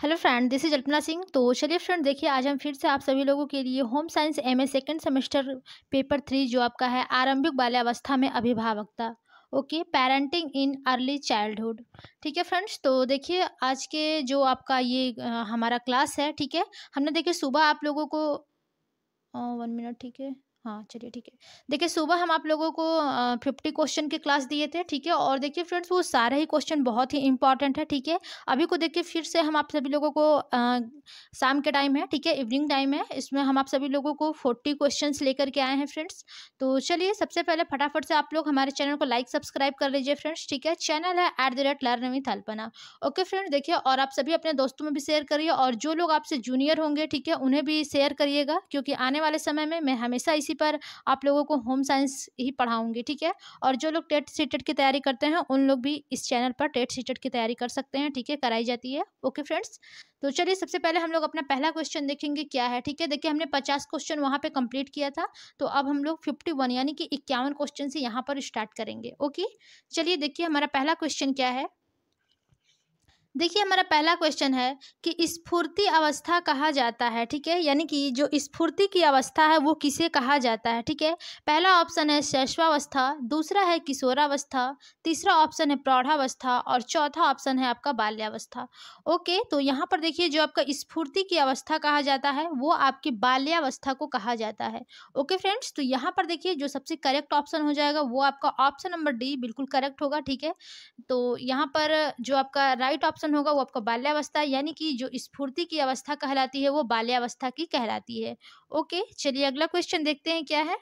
Hello friend this is Alpana Singh तो चलिए friend देखिए आज हम फिर से आप सभी लोगों के लिए home science M A second semester paper three जो आपका है आरंभिक बाल्यावस्था में अभिभावकता okay parenting in early childhood ठीक है फ्रेंड्स तो देखिए आज के जो आपका ये आ, हमारा क्लास है ठीक है हमने देखिए सुबह आप लोगों को वन मिनट ठीक है हाँ चलिए ठीक है देखिए सुबह हम आप लोगों को फिफ्टी क्वेश्चन की क्लास दिए थे ठीक है और देखिए फ्रेंड्स वो सारे ही क्वेश्चन बहुत ही इंपॉर्टेंट है ठीक है अभी को देखिए फिर से हम आप सभी लोगों को शाम के टाइम है ठीक है इवनिंग टाइम है इसमें हम आप सभी लोगों को फोर्टी क्वेश्चन लेकर के आए हैं फ्रेंड्स तो चलिए सबसे पहले फटाफट से आप लोग हमारे चैनल को लाइक सब्सक्राइब कर लीजिए फ्रेंड्स ठीक है चैनल है at the rate learn with okay friends देखिए और आप सभी अपने दोस्तों में भी शेयर करिए और जो लोग आपसे जूनियर होंगे ठीक है उन्हें भी शेयर करिएगा क्योंकि आने वाले समय में मैं हमेशा इसी इसी पर आप लोगों को होम साइंस ही पढ़ाऊंगी ठीक है और जो लोग टेट सी की तैयारी करते हैं उन लोग भी इस चैनल पर टेट सी की तैयारी कर सकते हैं ठीक है कराई जाती है ओके फ्रेंड्स तो चलिए सबसे पहले हम लोग अपना पहला क्वेश्चन देखेंगे क्या है ठीक है देखिए हमने पचास क्वेश्चन वहाँ पे कंप्लीट किया था तो अब हम लोग फिफ्टी वन यानी कि इक्यावन क्वेश्चन से यहाँ पर स्टार्ट करेंगे ओके चलिए देखिए हमारा पहला क्वेश्चन क्या है देखिए हमारा पहला क्वेश्चन है कि स्फूर्ति अवस्था कहा जाता है ठीक है यानी कि जो स्फूर्ति की अवस्था है वो किसे कहा जाता है ठीक है पहला ऑप्शन है शैशवावस्था दूसरा है किशोरावस्था तीसरा ऑप्शन है प्रौढ़ावस्था और चौथा ऑप्शन है आपका बाल्यावस्था ओके तो यहाँ पर देखिए जो आपका स्फूर्ति की अवस्था कहा जाता है वो आपकी बाल्यावस्था को कहा जाता है ओके फ्रेंड्स तो यहाँ पर देखिए जो सबसे करेक्ट ऑप्शन हो जाएगा वो आपका ऑप्शन नंबर डी बिल्कुल करेक्ट होगा ठीक है तो यहाँ पर जो आपका राइट ऑप्शन ऑप्शन होगा वो आपका बाल्यावस्था यानी कि जो स्फूर्ति की अवस्था कहलाती है वो बाल्यावस्था की कहलाती है ओके चलिए अगला क्वेश्चन देखते हैं क्या है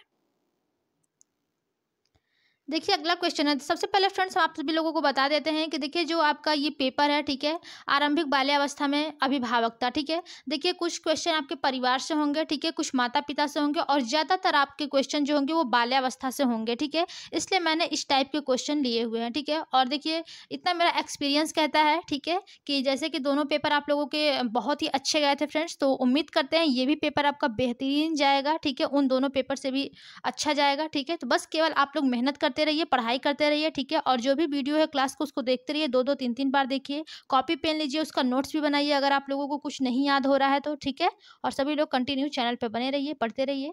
देखिए अगला क्वेश्चन है सबसे पहले फ्रेंड्स हम आप सभी लोगों को बता देते हैं कि देखिए जो आपका ये पेपर है ठीक है आरंभिक बाल्यावस्था में अभिभावकता ठीक है देखिए कुछ क्वेश्चन आपके परिवार से होंगे ठीक है कुछ माता पिता से होंगे और ज़्यादातर आपके क्वेश्चन जो होंगे वो बाल्यावस्था से होंगे ठीक है इसलिए मैंने इस टाइप के क्वेश्चन लिए हुए हैं ठीक है और देखिए इतना मेरा एक्सपीरियंस कहता है ठीक है कि जैसे कि दोनों पेपर आप लोगों के बहुत ही अच्छे गए थे फ्रेंड्स तो उम्मीद करते हैं ये भी पेपर आपका बेहतरीन जाएगा ठीक है उन दोनों पेपर से भी अच्छा जाएगा ठीक है तो बस केवल आप लोग मेहनत करते करते रहिए पढ़ाई करते रहिए ठीक है और जो भी वीडियो है क्लास को उसको देखते रहिए दो दो तीन तीन बार देखिए कॉपी पेन लीजिए उसका नोट्स भी बनाइए अगर आप लोगों को कुछ नहीं याद हो रहा है तो ठीक है और सभी लोग कंटिन्यू चैनल पर बने रहिए पढ़ते रहिए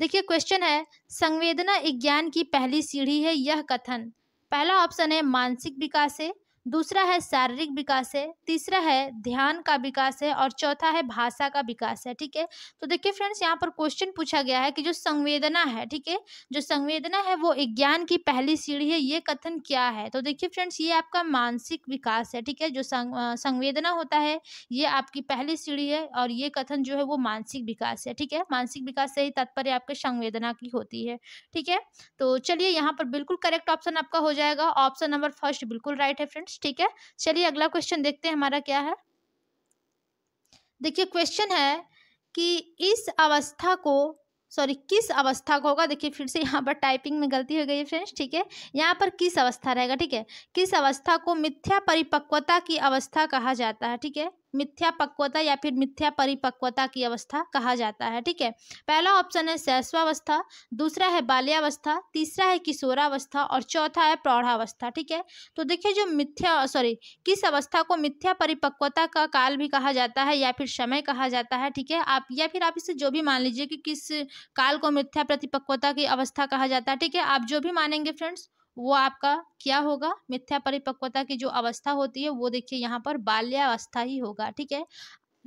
देखिए क्वेश्चन है संवेदना विज्ञान की पहली सीढ़ी है यह कथन पहला ऑप्शन है मानसिक विकास है दूसरा है शारीरिक विकास है तीसरा है ध्यान का विकास है और चौथा है भाषा का विकास है ठीक है तो देखिए फ्रेंड्स यहाँ पर क्वेश्चन पूछा गया है कि जो संवेदना है ठीक है जो संवेदना है वो ज्ञान की पहली सीढ़ी है ये कथन क्या है तो देखिए फ्रेंड्स ये आपका मानसिक विकास है ठीक है जो संवेदना होता है ये आपकी पहली सीढ़ी है और ये कथन जो है वो मानसिक विकास है ठीक है मानसिक विकास से ही तात्पर्य आपके संवेदना की होती है ठीक है तो चलिए यहाँ पर बिल्कुल करेक्ट ऑप्शन आपका हो जाएगा ऑप्शन नंबर फर्स्ट बिल्कुल राइट है फ्रेंड्स पॉइंट्स ठीक है चलिए अगला क्वेश्चन देखते हैं हमारा क्या है देखिए क्वेश्चन है कि इस अवस्था को सॉरी किस अवस्था को होगा देखिए फिर से यहाँ पर टाइपिंग में गलती हो गई है फ्रेंड्स ठीक है यहाँ पर किस अवस्था रहेगा ठीक है किस अवस्था को मिथ्या परिपक्वता की अवस्था कहा जाता है ठीक है मिथ्या पक्वता या फिर मिथ्या परिपक्वता की अवस्था कहा जाता है ठीक है पहला ऑप्शन है सैस्वावस्था दूसरा है बाल्यावस्था तीसरा है किशोरावस्था और चौथा है प्रौढ़ावस्था ठीक है तो देखिए जो मिथ्या सॉरी किस अवस्था को मिथ्या परिपक्वता का काल भी कहा जाता है या फिर समय कहा जाता है ठीक है आप या फिर आप इसे जो भी मान लीजिए कि किस काल को मिथ्या प्रतिपक्वता की अवस्था कहा जाता है ठीक है आप जो भी मानेंगे फ्रेंड्स वो आपका क्या होगा मिथ्या परिपक्वता की जो अवस्था होती है वो देखिए यहाँ पर बाल्यावस्था ही होगा ठीक है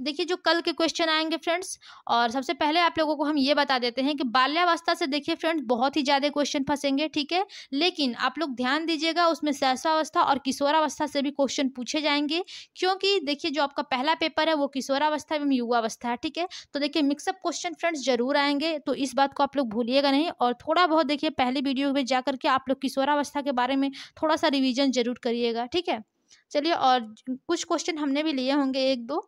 देखिए जो कल के क्वेश्चन आएंगे फ्रेंड्स और सबसे पहले आप लोगों को हम ये बता देते हैं कि बाल्यावस्था से देखिए फ्रेंड्स बहुत ही ज़्यादा क्वेश्चन फंसेंगे ठीक है लेकिन आप लोग ध्यान दीजिएगा उसमें सहसावस्था और किशोरावस्था से भी क्वेश्चन पूछे जाएंगे क्योंकि देखिए जो आपका पहला पेपर है वो किशोरावस्था एवं युवावस्था है ठीक है तो देखिए मिक्सअप क्वेश्चन फ्रेंड्स जरूर आएंगे तो इस बात को आप लोग भूलिएगा नहीं और थोड़ा बहुत देखिए पहले वीडियो में जा करके आप लोग किशोरावस्था के बारे में थोड़ा सा रिविजन जरूर करिएगा ठीक है चलिए और कुछ क्वेश्चन हमने भी लिए होंगे एक दो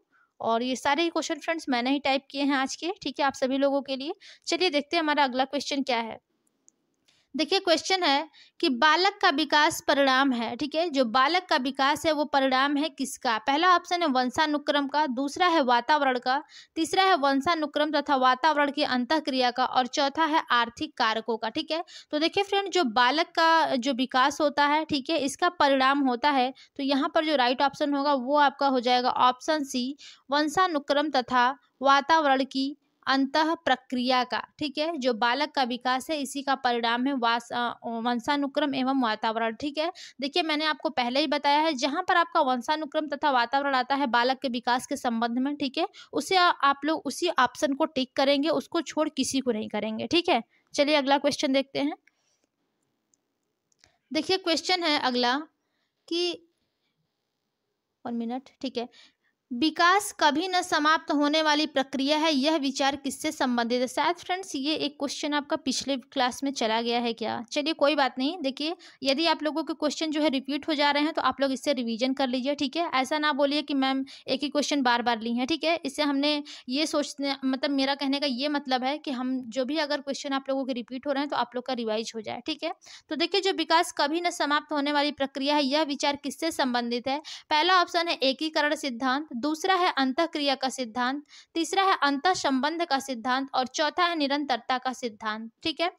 और ये सारे ही क्वेश्चन फ्रेंड्स मैंने ही टाइप किए हैं आज के ठीक है आप सभी लोगों के लिए चलिए देखते हैं हमारा अगला क्वेश्चन क्या है देखिए क्वेश्चन है कि बालक का विकास परिणाम है ठीक है जो बालक का विकास है वो परिणाम है किसका पहला ऑप्शन है वंशानुक्रम का दूसरा है वातावरण का तीसरा है वंशानुक्रम तथा वातावरण की अंत क्रिया का और चौथा है आर्थिक कारकों का ठीक है तो देखिए फ्रेंड जो बालक का जो विकास होता है ठीक है इसका परिणाम होता है तो यहाँ पर जो राइट ऑप्शन होगा वो आपका हो जाएगा ऑप्शन सी वंशानुक्रम तथा वातावरण की अंत प्रक्रिया का ठीक है जो बालक का विकास है इसी का परिणाम है वास वंशानुक्रम एवं वातावरण ठीक है देखिए मैंने आपको पहले ही बताया है जहाँ पर आपका वंशानुक्रम तथा वातावरण आता है बालक के विकास के संबंध में ठीक है उसे आप लोग उसी ऑप्शन को टिक करेंगे उसको छोड़ किसी को नहीं करेंगे ठीक है चलिए अगला क्वेश्चन देखते हैं देखिए क्वेश्चन है अगला कि मिनट ठीक है विकास कभी न समाप्त होने वाली प्रक्रिया है यह विचार किससे संबंधित है शायद फ्रेंड्स ये एक क्वेश्चन आपका पिछले क्लास में चला गया है क्या चलिए कोई बात नहीं देखिए यदि आप लोगों के क्वेश्चन जो है रिपीट हो जा रहे हैं तो आप लोग इससे रिवीजन कर लीजिए ठीक है ऐसा ना बोलिए कि मैम एक ही क्वेश्चन बार बार ली है ठीक है इससे हमने ये सोचने मतलब मेरा कहने का ये मतलब है कि हम जो भी अगर क्वेश्चन आप लोगों के रिपीट हो रहे हैं तो आप लोग का रिवाइज हो जाए ठीक है तो देखिए जो विकास कभी न समाप्त होने वाली प्रक्रिया है यह विचार किससे संबंधित है पहला ऑप्शन है एकीकरण सिद्धांत दूसरा है अंत क्रिया का सिद्धांत तीसरा है अंत संबंध का सिद्धांत और चौथा है निरंतरता का सिद्धांत ठीक है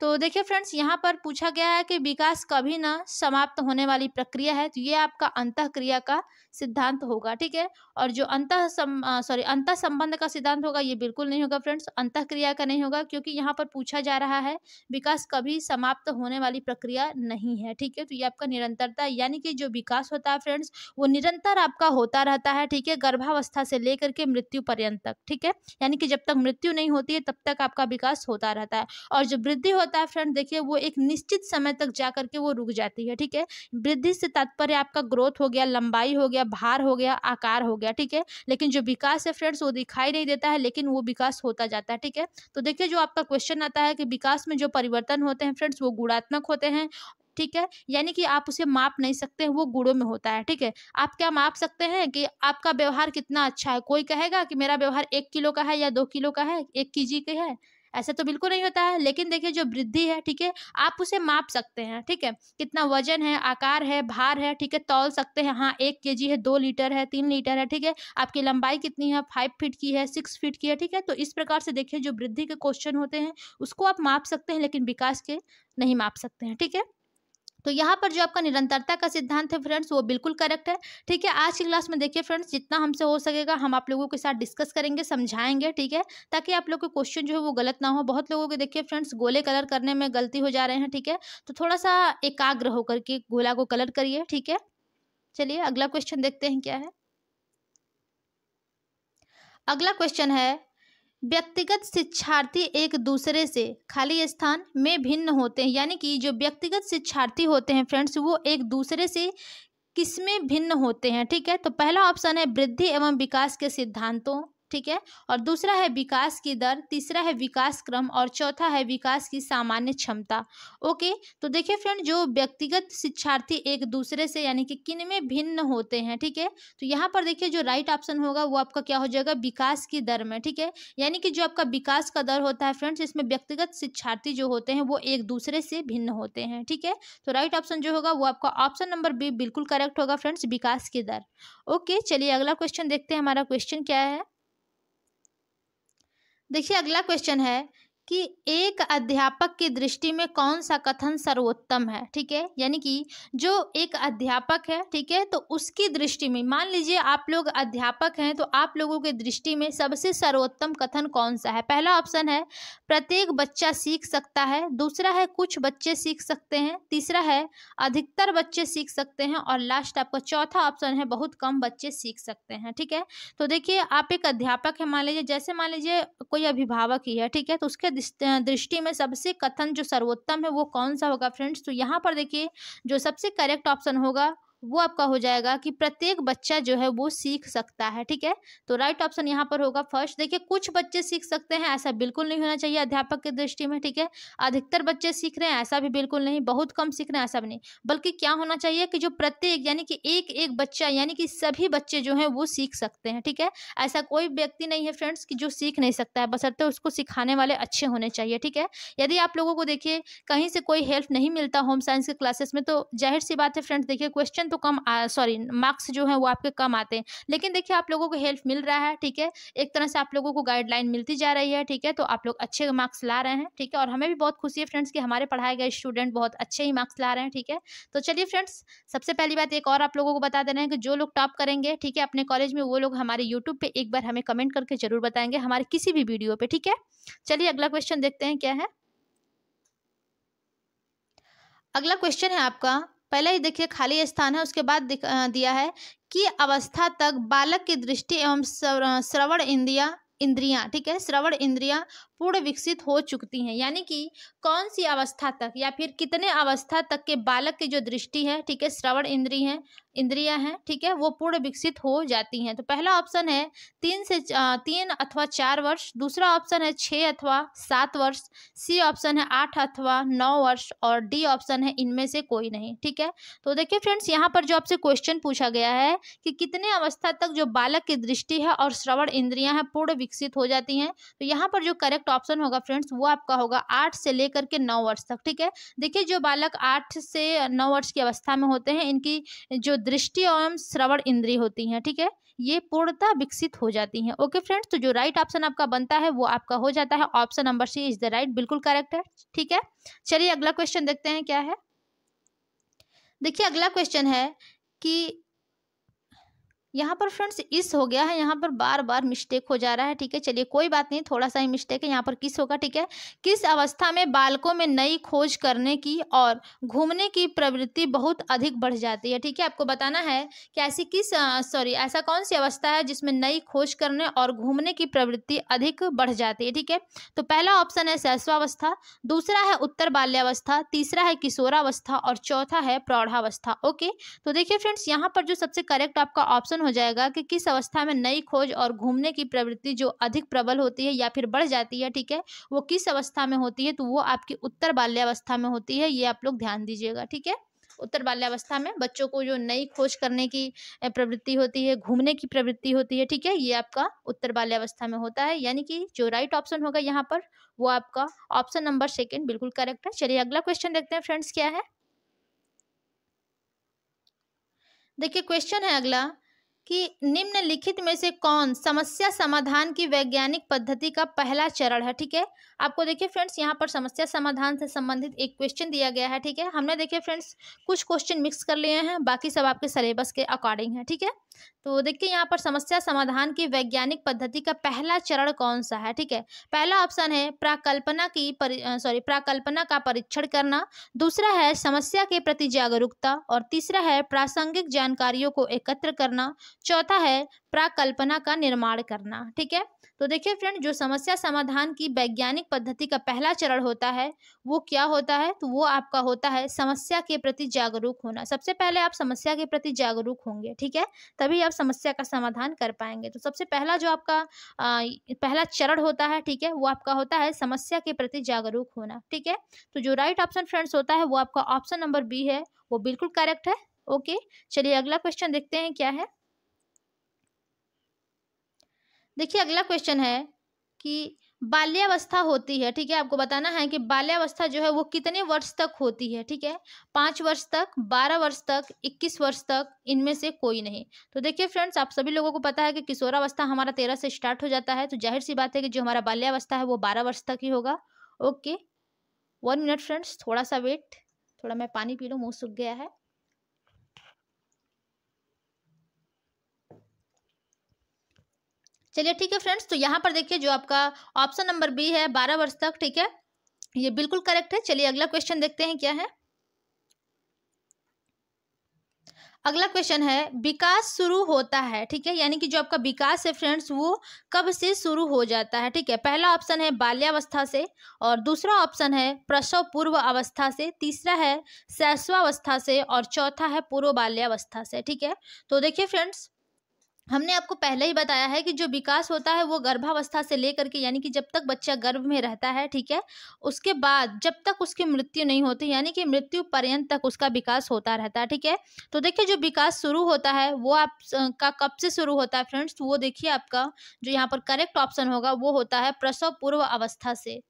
तो देखिए फ्रेंड्स यहाँ पर पूछा गया है कि विकास कभी ना समाप्त होने वाली प्रक्रिया है तो ये आपका अंत क्रिया का सिद्धांत होगा ठीक है और जो अंत सॉरी अंत संबंध का सिद्धांत होगा ये बिल्कुल नहीं होगा फ्रेंड्स अंत क्रिया का नहीं होगा क्योंकि यहाँ पर पूछा जा रहा है विकास कभी समाप्त होने वाली प्रक्रिया नहीं है ठीक है तो ये आपका निरंतरता यानी कि जो विकास होता है फ्रेंड्स वो निरंतर आपका होता रहता है ठीक ठीक है गर्भावस्था से लेकर के मृत्यु पर्यंत तक ठीक है यानी कि जब तक मृत्यु नहीं होती है तब तक आपका विकास होता रहता है और जो वृद्धि होता है फ्रेंड देखिए वो एक निश्चित समय तक जा करके वो रुक जाती है ठीक है वृद्धि से तात्पर्य आपका ग्रोथ हो गया लंबाई हो गया भार हो गया आकार हो गया ठीक है लेकिन जो विकास है फ्रेंड्स वो दिखाई नहीं देता है लेकिन वो विकास होता जाता है ठीक है तो देखिए जो आपका क्वेश्चन आता है कि विकास में जो परिवर्तन होते हैं फ्रेंड्स वो गुणात्मक होते हैं ठीक है यानी कि आप उसे माप नहीं सकते वो गुणों में होता है ठीक है आप क्या माप सकते हैं कि आपका व्यवहार कितना अच्छा है कोई कहेगा कि मेरा व्यवहार एक किलो का है या दो किलो का है एक के जी है ऐसा तो बिल्कुल नहीं होता है लेकिन देखिए जो वृद्धि है ठीक है आप उसे माप सकते हैं ठीक है कितना वजन है आकार है भार है ठीक है तौल सकते हैं हाँ एक के है दो लीटर है तीन लीटर है ठीक है आपकी लंबाई कितनी है फाइव फीट की है सिक्स फीट की है ठीक है तो इस प्रकार से देखिए जो वृद्धि के क्वेश्चन होते हैं उसको आप माप सकते हैं लेकिन विकास के नहीं माप सकते हैं ठीक है तो यहाँ पर जो आपका निरंतरता का सिद्धांत है फ्रेंड्स वो बिल्कुल करेक्ट है ठीक है आज की क्लास में देखिए फ्रेंड्स जितना हमसे हो सकेगा हम आप लोगों के साथ डिस्कस करेंगे समझाएंगे ठीक है ताकि आप लोग के क्वेश्चन जो है वो गलत ना हो बहुत लोगों के देखिए फ्रेंड्स गोले कलर करने में गलती हो जा रहे हैं ठीक है तो थोड़ा सा एकाग्र होकर के गोला को कलर करिए ठीक है चलिए अगला क्वेश्चन देखते हैं क्या है अगला क्वेश्चन है व्यक्तिगत शिक्षार्थी एक दूसरे से खाली स्थान में भिन्न होते हैं यानी कि जो व्यक्तिगत शिक्षार्थी होते हैं फ्रेंड्स वो एक दूसरे से किसमें भिन्न होते हैं ठीक है तो पहला ऑप्शन है वृद्धि एवं विकास के सिद्धांतों ठीक है और दूसरा है विकास की दर तीसरा है विकास क्रम और चौथा है विकास की सामान्य क्षमता ओके तो देखिए फ्रेंड जो व्यक्तिगत शिक्षार्थी एक दूसरे से यानी कि किन में भिन्न होते हैं ठीक है तो यहाँ पर देखिए जो राइट ऑप्शन होगा वो आपका क्या हो जाएगा विकास की दर में ठीक है यानी कि जो आपका विकास का दर होता है फ्रेंड्स इसमें व्यक्तिगत शिक्षार्थी जो होते हैं वो एक दूसरे से भिन्न होते हैं ठीक है तो राइट ऑप्शन जो होगा वो आपका ऑप्शन नंबर बी बिल्कुल करेक्ट होगा फ्रेंड्स विकास की दर ओके चलिए अगला क्वेश्चन देखते हैं हमारा क्वेश्चन क्या है देखिए अगला क्वेश्चन है कि एक अध्यापक की दृष्टि में कौन सा कथन सर्वोत्तम है ठीक है यानी कि जो एक अध्यापक है ठीक है तो उसकी दृष्टि में मान लीजिए आप लोग अध्यापक हैं तो आप लोगों की दृष्टि में सबसे सर्वोत्तम कथन कौन सा है पहला ऑप्शन है प्रत्येक बच्चा सीख सकता है दूसरा है कुछ बच्चे सीख सकते हैं तीसरा है अधिकतर बच्चे सीख सकते हैं और लास्ट आपका चौथा ऑप्शन है बहुत कम बच्चे सीख सकते हैं ठीक है तो देखिए आप एक अध्यापक है मान लीजिए जैसे मान लीजिए कोई अभिभावक ही है ठीक है तो उसके दृष्टि में सबसे कथन जो सर्वोत्तम है वो कौन सा होगा फ्रेंड्स तो यहाँ पर देखिए जो सबसे करेक्ट ऑप्शन होगा वो आपका हो जाएगा कि प्रत्येक बच्चा जो है वो सीख सकता है ठीक है तो राइट ऑप्शन यहाँ पर होगा फर्स्ट देखिए कुछ बच्चे सीख सकते हैं ऐसा बिल्कुल नहीं होना चाहिए अध्यापक की दृष्टि में ठीक है अधिकतर बच्चे सीख रहे हैं ऐसा भी बिल्कुल नहीं बहुत कम सीख रहे हैं ऐसा भी नहीं बल्कि क्या होना चाहिए कि जो प्रत्येक यानी कि एक एक बच्चा यानी कि सभी बच्चे जो है वो सीख सकते हैं ठीक है ऐसा कोई व्यक्ति नहीं है फ्रेंड्स की जो सीख नहीं सकता है बसरते उसको सिखाने वाले अच्छे होने चाहिए ठीक है यदि आप लोगों को देखिए कहीं से कोई हेल्प नहीं मिलता होम साइंस के क्लासेस में तो जाहिर सी बात है फ्रेंड्स देखिए क्वेश्चन तो कम सॉरी मार्क्स जो है वो आपके कम आते हैं लेकिन देखिए आप लोगों को हेल्प मिल रहा है ठीक है एक तरह से आप लोगों को गाइडलाइन मिलती जा रही है ठीक है तो आप लोग अच्छे मार्क्स ला रहे हैं ठीक है और हमें भी बहुत खुशी है फ्रेंड्स कि हमारे पढ़ाए गए स्टूडेंट बहुत अच्छे ही मार्क्स ला रहे हैं ठीक है तो चलिए फ्रेंड्स सबसे पहली बात एक और आप लोगों को बता दे रहे हैं कि जो लोग टॉप करेंगे ठीक है अपने कॉलेज में वो लोग हमारे यूट्यूब पर एक बार हमें कमेंट करके जरूर बताएंगे हमारे किसी भी वीडियो पर ठीक है चलिए अगला क्वेश्चन देखते हैं क्या है अगला क्वेश्चन है आपका पहले ही देखिए खाली स्थान है उसके बाद दिया है कि अवस्था तक बालक की दृष्टि एवं श्रवण इंद्रिया इंद्रियां ठीक है श्रवण इंद्रियां पूर्ण विकसित हो चुकती हैं यानी कि कौन सी अवस्था तक या फिर कितने अवस्था तक के बालक की जो दृष्टि है ठीक है श्रवण इंद्री है इंद्रियां हैं ठीक है वो पूर्ण विकसित हो जाती हैं तो पहला ऑप्शन है तीन से तीन अथवा चार वर्ष दूसरा ऑप्शन है छः अथवा सात वर्ष सी ऑप्शन है आठ अथवा नौ वर्ष और डी ऑप्शन है इनमें से कोई नहीं ठीक है तो देखिए फ्रेंड्स यहाँ पर जो आपसे क्वेश्चन पूछा गया है कि कितने अवस्था तक जो बालक की दृष्टि है और श्रवण इंद्रियाँ हैं पूर्ण विकसित हो जाती हैं तो यहाँ पर जो करेक्ट करेक्ट ऑप्शन होगा फ्रेंड्स वो आपका होगा आठ से लेकर के नौ वर्ष तक ठीक है देखिए जो बालक आठ से नौ वर्ष की अवस्था में होते हैं इनकी जो दृष्टि एवं श्रवण इंद्री होती हैं ठीक है ये पूर्णतः विकसित हो जाती हैं ओके फ्रेंड्स तो जो राइट ऑप्शन आपका बनता है वो आपका हो जाता है option number C is the right बिल्कुल करेक्ट है ठीक है चलिए अगला क्वेश्चन देखते हैं क्या है देखिए अगला क्वेश्चन है कि यहाँ पर फ्रेंड्स इस हो गया है यहाँ पर बार बार मिस्टेक हो जा रहा है ठीक है चलिए कोई बात नहीं थोड़ा सा ही मिस्टेक है यहाँ पर किस होगा ठीक है किस अवस्था में बालकों में नई खोज करने की और घूमने की प्रवृत्ति बहुत अधिक बढ़ जाती है ठीक है आपको बताना है कि ऐसी किस सॉरी ऐसा कौन सी अवस्था है जिसमें नई खोज करने और घूमने की प्रवृत्ति अधिक बढ़ जाती है ठीक है तो पहला ऑप्शन है शैशवावस्था दूसरा है उत्तर बाल्यावस्था तीसरा है किशोरावस्था और चौथा है प्रौढ़ावस्था ओके तो देखिए फ्रेंड्स यहाँ पर जो सबसे करेक्ट आपका ऑप्शन हो जाएगा कि किस अवस्था में नई खोज और घूमने की प्रवृत्ति जो अधिक प्रबल होती है या फिर बढ़ जाती है ठीक है वो किस अवस्था में होती है तो वो आपकी उत्तर बाल्यावस्था में होती है ये आप लोग ध्यान दीजिएगा ठीक है उत्तर बाल्यावस्था में बच्चों को जो नई खोज करने की प्रवृत्ति होती है घूमने की प्रवृत्ति होती है ठीक है ये आपका उत्तर बाल्यावस्था में होता है यानी कि जो राइट ऑप्शन होगा यहाँ पर वो आपका ऑप्शन नंबर सेकेंड बिल्कुल करेक्ट है चलिए अगला क्वेश्चन देखते हैं फ्रेंड्स क्या है देखिए क्वेश्चन है अगला कि निम्नलिखित में से कौन समस्या समाधान की वैज्ञानिक पद्धति का पहला चरण है ठीक है आपको देखिए फ्रेंड्स यहाँ पर समस्या समाधान से संबंधित एक क्वेश्चन दिया गया है ठीक है हमने देखिए फ्रेंड्स कुछ क्वेश्चन मिक्स कर लिए हैं बाकी सब आपके सिलेबस के अकॉर्डिंग है ठीक है तो देखिए यहाँ पर समस्या समाधान की वैज्ञानिक पद्धति का पहला चरण कौन सा है ठीक है पहला ऑप्शन है प्राकल्पना की सॉरी प्राकल्पना का परीक्षण करना दूसरा है समस्या के प्रति जागरूकता और तीसरा है प्रासंगिक जानकारियों को एकत्र करना चौथा है प्राकल्पना का निर्माण करना ठीक है तो देखिए फ्रेंड जो समस्या समाधान की वैज्ञानिक पद्धति का पहला चरण होता है वो क्या होता है तो वो आपका होता है समस्या के प्रति जागरूक होना सबसे पहले आप समस्या के प्रति जागरूक होंगे ठीक है तभी आप समस्या का समाधान कर पाएंगे तो सबसे पहला जो आपका आ, पहला चरण होता है ठीक है वो आपका होता है समस्या के प्रति जागरूक होना ठीक है तो जो राइट ऑप्शन फ्रेंड्स होता है वो आपका ऑप्शन नंबर बी है वो बिल्कुल करेक्ट है ओके चलिए अगला क्वेश्चन देखते हैं क्या है देखिए अगला क्वेश्चन है कि बाल्यावस्था होती है ठीक है आपको बताना है कि बाल्यावस्था जो है वो कितने वर्ष तक होती है ठीक है पाँच वर्ष तक बारह वर्ष तक इक्कीस वर्ष तक इनमें से कोई नहीं तो देखिए फ्रेंड्स आप सभी लोगों को पता है कि किशोरावस्था हमारा तेरह से स्टार्ट हो जाता है तो जाहिर सी बात है कि जो हमारा बाल्यावस्था है वो बारह वर्ष तक ही होगा ओके वन मिनट फ्रेंड्स थोड़ा सा वेट थोड़ा मैं पानी पी लूँ मुँह सूख गया है चलिए ठीक है फ्रेंड्स तो यहाँ पर देखिए जो आपका ऑप्शन नंबर बी है बारह वर्ष तक ठीक है ये बिल्कुल करेक्ट है चलिए अगला क्वेश्चन देखते हैं क्या है अगला क्वेश्चन है विकास शुरू होता है ठीक है यानी कि जो आपका विकास है फ्रेंड्स वो कब से शुरू हो जाता है ठीक है पहला ऑप्शन है बाल्यावस्था से और दूसरा ऑप्शन है प्रसव पूर्व अवस्था से तीसरा है सैस्वावस्था से और चौथा है पूर्व बाल्यावस्था से ठीक है तो देखिए फ्रेंड्स हमने आपको पहले ही बताया है कि जो विकास होता है वो गर्भावस्था से लेकर के यानी कि जब तक बच्चा गर्भ में रहता है ठीक है उसके बाद जब तक उसकी मृत्यु नहीं होती यानी कि मृत्यु पर्यंत तक उसका विकास होता रहता है ठीक है तो देखिए जो विकास शुरू होता है वो आप का कब से शुरू होता है फ्रेंड्स वो देखिए आपका जो यहाँ पर करेक्ट ऑप्शन होगा वो होता है प्रसव पूर्व अवस्था से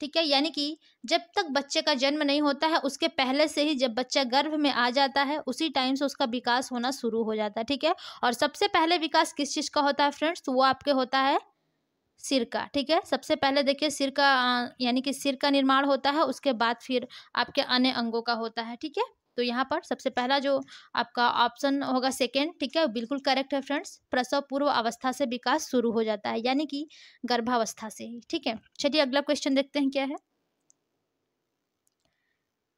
ठीक है यानी कि जब तक बच्चे का जन्म नहीं होता है उसके पहले से ही जब बच्चा गर्भ में आ जाता है उसी टाइम से उसका विकास होना शुरू हो जाता है ठीक है और सबसे पहले विकास किस चीज़ का होता है फ्रेंड्स तो वो आपके होता है सिर का ठीक है सबसे पहले देखिए सिर का यानी कि सिर का निर्माण होता है उसके बाद फिर आपके अन्य अंगों का होता है ठीक है तो यहाँ पर सबसे पहला जो आपका ऑप्शन होगा सेकेंड ठीक है बिल्कुल करेक्ट है फ्रेंड्स प्रसव पूर्व अवस्था से विकास शुरू हो जाता है यानी कि गर्भावस्था से ठीक है चलिए अगला क्वेश्चन देखते हैं क्या है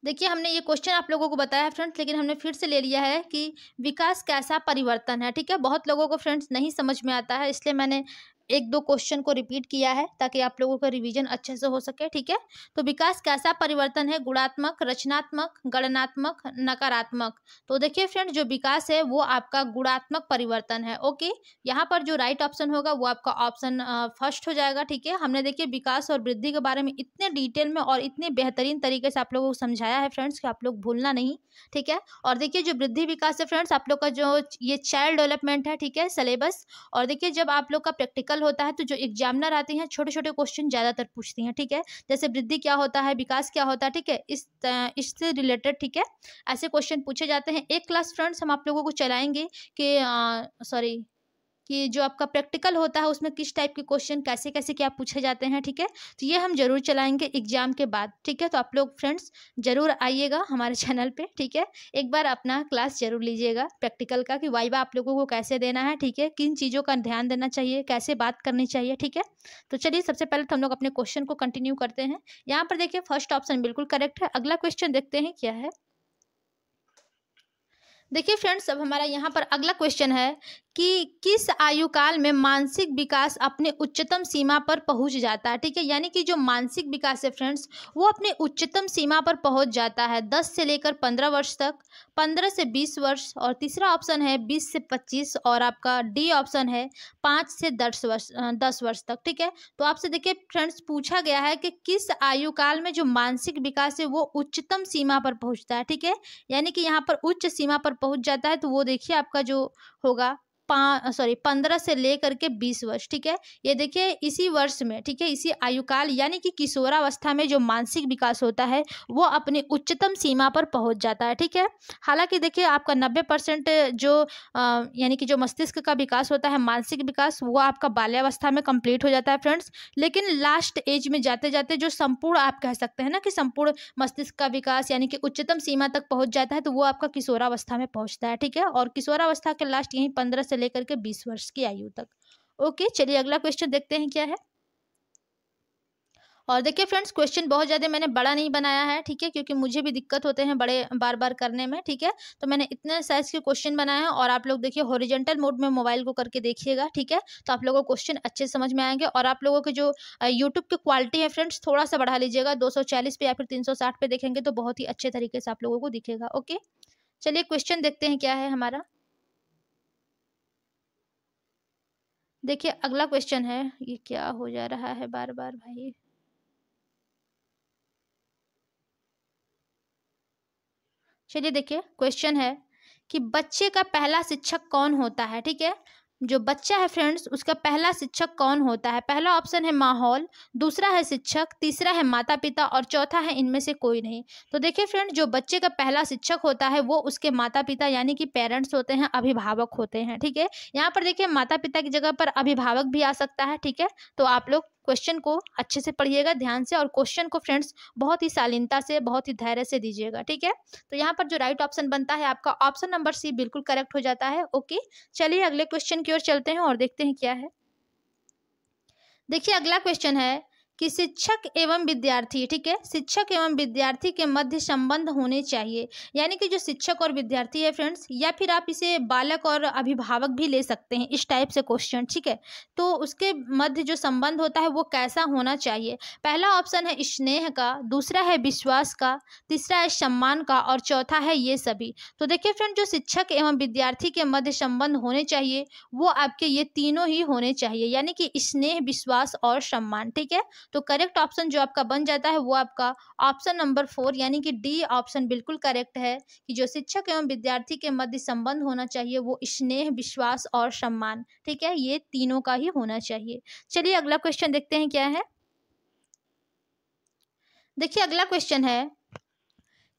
देखिए हमने ये क्वेश्चन आप लोगों को बताया है फ्रेंड्स लेकिन हमने फिर से ले लिया है कि विकास कैसा परिवर्तन है ठीक है बहुत लोगों को फ्रेंड्स नहीं समझ में आता है इसलिए मैंने एक दो क्वेश्चन को रिपीट किया है ताकि आप लोगों का रिवीजन अच्छे से हो सके ठीक है तो विकास कैसा परिवर्तन है गुणात्मक रचनात्मक गणनात्मक नकारात्मक तो देखिए फ्रेंड जो विकास है वो आपका गुणात्मक परिवर्तन है ओके यहाँ पर जो राइट ऑप्शन होगा वो आपका ऑप्शन फर्स्ट हो जाएगा ठीक है हमने देखिए विकास और वृद्धि के बारे में इतने डिटेल में और इतने बेहतरीन तरीके से आप लोगों को समझाया है फ्रेंड्स कि आप लोग भूलना नहीं ठीक है और देखिए जो वृद्धि विकास है फ्रेंड्स आप लोग का जो ये चाइल्ड डेवलपमेंट है ठीक है सिलेबस और देखिए जब आप लोग का प्रैक्टिकल सवाल होता है तो जो एग्जामिनर आते हैं छोटे छोटे क्वेश्चन ज़्यादातर पूछते हैं ठीक है जैसे वृद्धि क्या होता है विकास क्या होता है ठीक है इस इससे रिलेटेड ठीक है ऐसे क्वेश्चन पूछे जाते हैं एक क्लास फ्रेंड्स हम आप लोगों को चलाएंगे कि सॉरी कि जो आपका प्रैक्टिकल होता है उसमें किस टाइप के क्वेश्चन कैसे कैसे क्या पूछे जाते हैं ठीक है तो ये हम जरूर चलाएंगे एग्जाम के बाद ठीक है तो आप लोग फ्रेंड्स जरूर आइएगा हमारे चैनल पर ठीक है एक बार अपना क्लास जरूर लीजिएगा प्रैक्टिकल का कि वाइवा आप लोगों को कैसे देना है ठीक है किन चीज़ों का ध्यान देना चाहिए कैसे बात करनी चाहिए ठीक है तो चलिए सबसे पहले तो हम लोग अपने क्वेश्चन को कंटिन्यू करते हैं यहाँ पर देखिए फर्स्ट ऑप्शन बिल्कुल करेक्ट है अगला क्वेश्चन देखते हैं क्या है देखिए फ्रेंड्स अब हमारा यहाँ पर अगला क्वेश्चन है कि किस आयु काल में मानसिक विकास अपने उच्चतम सीमा पर पहुंच जाता है ठीक है यानी कि जो मानसिक विकास है फ्रेंड्स वो अपने उच्चतम सीमा पर पहुंच जाता है दस से लेकर पंद्रह वर्ष तक पंद्रह से बीस वर्ष और तीसरा ऑप्शन है बीस से पच्चीस और आपका डी ऑप्शन है पाँच से दस वर्ष दस वर्ष तक ठीक है तो आपसे देखिए फ्रेंड्स पूछा गया है कि किस आयु काल में जो मानसिक विकास है वो उच्चतम सीमा पर पहुँचता है ठीक है यानी कि यहाँ पर उच्च सीमा पर पहुँच जाता है तो वो देखिए आपका जो होगा पा सॉरी पंद्रह से लेकर के बीस वर्ष ठीक है ये देखिए इसी वर्ष में ठीक है इसी आयुकाल यानी कि किशोरावस्था में जो मानसिक विकास होता है वो अपनी उच्चतम सीमा पर पहुंच जाता है ठीक है हालांकि देखिए आपका नब्बे परसेंट जो यानी कि जो मस्तिष्क का विकास होता है मानसिक विकास वो आपका बाल्यावस्था में कंप्लीट हो जाता है फ्रेंड्स लेकिन लास्ट एज में जाते जाते जो संपूर्ण आप कह सकते हैं ना कि संपूर्ण मस्तिष्क का विकास यानी कि उच्चतम सीमा तक पहुँच जाता है तो वो आपका किशोरावस्था में पहुँचता है ठीक है और किशोरावस्था के लास्ट यहीं पंद्रह से लेकर के बीस वर्ष की आयु तक ओके चलिए अगला क्वेश्चन देखते हैं क्या है और देखिए फ्रेंड्स क्वेश्चन बहुत ज़्यादा मैंने बड़ा नहीं बनाया है ठीक है क्योंकि मुझे भी दिक्कत होते हैं बड़े बार बार करने में ठीक है तो मैंने इतने साइज के क्वेश्चन बनाए हैं और आप लोग देखिए हॉरिजेंटल मोड में मोबाइल को करके देखिएगा ठीक है तो आप लोगों को क्वेश्चन अच्छे समझ में आएंगे और आप लोगों के जो यूट्यूब की क्वालिटी है फ्रेंड्स थोड़ा सा बढ़ा लीजिएगा दो पे या फिर तीन पे देखेंगे तो बहुत ही अच्छे तरीके से आप लोगों को दिखेगा ओके चलिए क्वेश्चन देखते हैं क्या है हमारा देखिए अगला क्वेश्चन है ये क्या हो जा रहा है बार बार भाई चलिए देखिए क्वेश्चन है कि बच्चे का पहला शिक्षक कौन होता है ठीक है जो बच्चा है फ्रेंड्स उसका पहला शिक्षक कौन होता है पहला ऑप्शन है माहौल दूसरा है शिक्षक तीसरा है माता पिता और चौथा है इनमें से कोई नहीं तो देखिए फ्रेंड्स जो बच्चे का पहला शिक्षक होता है वो उसके माता पिता यानी कि पेरेंट्स होते हैं अभिभावक होते हैं ठीक है यहाँ पर देखिए माता पिता की जगह पर अभिभावक भी आ सकता है ठीक है तो आप लोग क्वेश्चन को अच्छे से पढ़िएगा ध्यान से और क्वेश्चन को फ्रेंड्स बहुत ही शालीनता से बहुत ही धैर्य से दीजिएगा ठीक है तो यहाँ पर जो राइट ऑप्शन बनता है आपका ऑप्शन नंबर सी बिल्कुल करेक्ट हो जाता है ओके चलिए अगले क्वेश्चन की ओर चलते हैं और देखते हैं क्या है देखिए अगला क्वेश्चन है कि शिक्षक एवं विद्यार्थी ठीक है शिक्षक एवं विद्यार्थी के मध्य संबंध होने चाहिए यानी कि जो शिक्षक और विद्यार्थी है फ्रेंड्स या फिर आप इसे बालक और अभिभावक भी ले सकते हैं इस टाइप से क्वेश्चन ठीक है तो उसके मध्य जो संबंध होता है वो कैसा होना चाहिए पहला ऑप्शन है स्नेह का दूसरा है विश्वास का तीसरा है सम्मान का और चौथा है ये सभी तो देखिए फ्रेंड जो शिक्षक एवं विद्यार्थी के मध्य संबंध होने चाहिए वो आपके ये तीनों ही होने चाहिए यानी कि स्नेह विश्वास और सम्मान ठीक है तो करेक्ट ऑप्शन जो आपका बन जाता है वो आपका ऑप्शन नंबर फोर यानी कि डी ऑप्शन बिल्कुल करेक्ट है कि जो शिक्षक एवं विद्यार्थी के मध्य संबंध होना चाहिए वो स्नेह विश्वास और सम्मान ठीक है ये तीनों का ही होना चाहिए चलिए अगला क्वेश्चन देखते हैं क्या है देखिए अगला क्वेश्चन है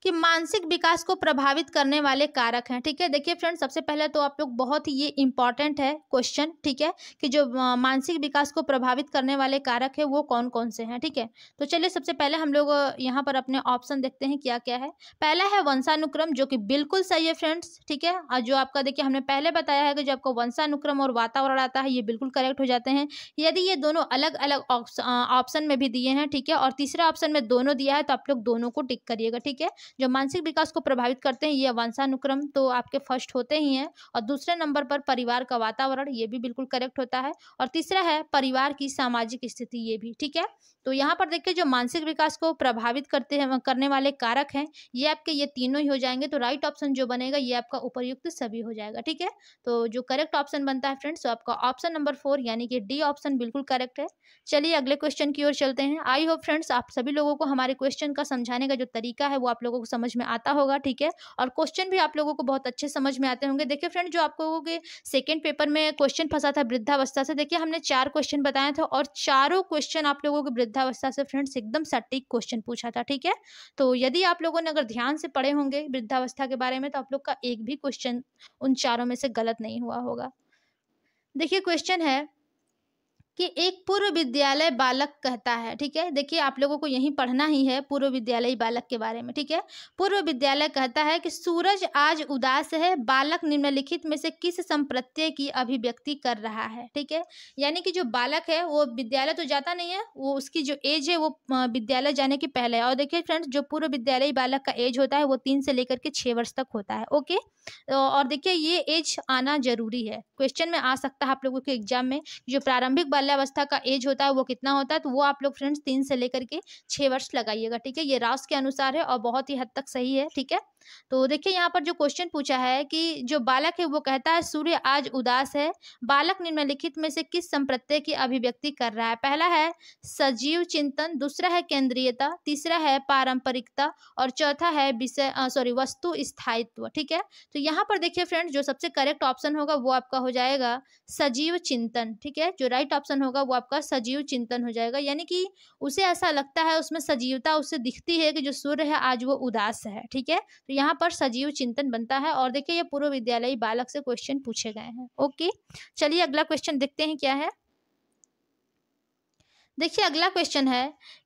कि मानसिक विकास को प्रभावित करने वाले कारक हैं ठीक है देखिए फ्रेंड सबसे पहले तो आप लोग बहुत ही ये इम्पॉर्टेंट है क्वेश्चन ठीक है कि जो मानसिक विकास को प्रभावित करने वाले कारक है वो कौन कौन से हैं ठीक है तो चलिए सबसे पहले हम लोग यहाँ पर अपने ऑप्शन देखते हैं क्या क्या है पहला है वंशानुक्रम जो कि बिल्कुल सही है फ्रेंड्स ठीक है और जो आपका देखिए हमने पहले बताया है कि जो आपको वंशानुक्रम और वातावरण आता है ये बिल्कुल करेक्ट हो जाते हैं यदि ये दोनों अलग अलग ऑप्शन में भी दिए हैं ठीक है और तीसरा ऑप्शन में दोनों दिया है तो आप लोग दोनों को टिक करिएगा ठीक है जो मानसिक विकास को प्रभावित करते हैं ये वंशानुक्रम तो आपके फर्स्ट होते ही हैं और दूसरे नंबर पर परिवार का वातावरण ये भी बिल्कुल करेक्ट होता है और तीसरा है परिवार की सामाजिक स्थिति ये भी ठीक है तो यहाँ पर देखिए जो मानसिक विकास को प्रभावित करते हैं करने वाले कारक हैं ये आपके ये तीनों ही हो जाएंगे तो राइट ऑप्शन जो बनेगा ये आपका उपयुक्त सभी हो जाएगा ठीक है तो जो करेक्ट ऑप्शन बनता है फ्रेंड्स तो आपका ऑप्शन नंबर फोर यानी कि डी ऑप्शन बिल्कुल करेक्ट है चलिए अगले क्वेश्चन की ओर चलते हैं आई होप फ्रेंड्स आप सभी लोगों को हमारे क्वेश्चन का समझाने का जो तरीका है वो आप लोगों को समझ में आता होगा ठीक है और क्वेश्चन भी आप लोगों को बहुत अच्छे समझ में आते होंगे देखिए फ्रेंड जो आप लोगों के सेकेंड पेपर में क्वेश्चन फंसा था वृद्धावस्था से देखिए हमने चार क्वेश्चन बताए थे और चारों क्वेश्चन आप लोगों के वृद्धावस्था से फ्रेंड्स एकदम सटीक क्वेश्चन पूछा था ठीक है तो यदि आप लोगों ने अगर ध्यान से पढ़े होंगे वृद्धावस्था के बारे में तो आप लोग का एक भी क्वेश्चन उन चारों में से गलत नहीं हुआ होगा देखिए क्वेश्चन है कि एक पूर्व विद्यालय बालक कहता है ठीक है देखिए आप लोगों को यही पढ़ना ही है पूर्व विद्यालय बालक के बारे में ठीक है पूर्व विद्यालय कहता है कि सूरज आज उदास है बालक निम्नलिखित में से किस संप्रत्यय की अभिव्यक्ति कर रहा है ठीक है यानी कि जो बालक है वो विद्यालय तो जाता नहीं है वो उसकी जो एज है वो विद्यालय जाने के पहले है और देखिए फ्रेंड्स जो पूर्व विद्यालय बालक का एज होता है वो तीन से लेकर के छः वर्ष तक होता है ओके तो और देखिए ये एज आना जरूरी है क्वेश्चन में आ सकता है आप लोगों के एग्जाम में जो प्रारंभिक बाल्यावस्था का एज होता है वो कितना होता है तो वो आप लोग फ्रेंड्स तीन से लेकर के छः वर्ष लगाइएगा ठीक है ये रास के अनुसार है और बहुत ही हद तक सही है ठीक है तो देखिए यहाँ पर जो क्वेश्चन पूछा है कि जो बालक है वो कहता है सूर्य आज उदास है बालक निम्नलिखित में से किस संप्रत्यय की अभिव्यक्ति कर रहा है पहला है सजीव चिंतन दूसरा है केंद्रीयता तीसरा है पारंपरिकता और चौथा है विषय सॉरी वस्तु स्थायित्व ठीक है तो यहाँ पर देखिए फ्रेंड जो सबसे करेक्ट ऑप्शन होगा वो आपका हो जाएगा सजीव चिंतन ठीक है जो राइट ऑप्शन होगा वो आपका सजीव चिंतन हो जाएगा यानी कि उसे ऐसा लगता है उसमें सजीवता उसे दिखती है कि जो सूर्य है आज वो उदास है ठीक है तो तो यहाँ पर सजीव चिंतन बनता है और देखिये ये पूर्व विद्यालय बालक से क्वेश्चन पूछे गए हैं ओके चलिए अगला क्वेश्चन देखते हैं क्या है देखिए अगला क्वेश्चन है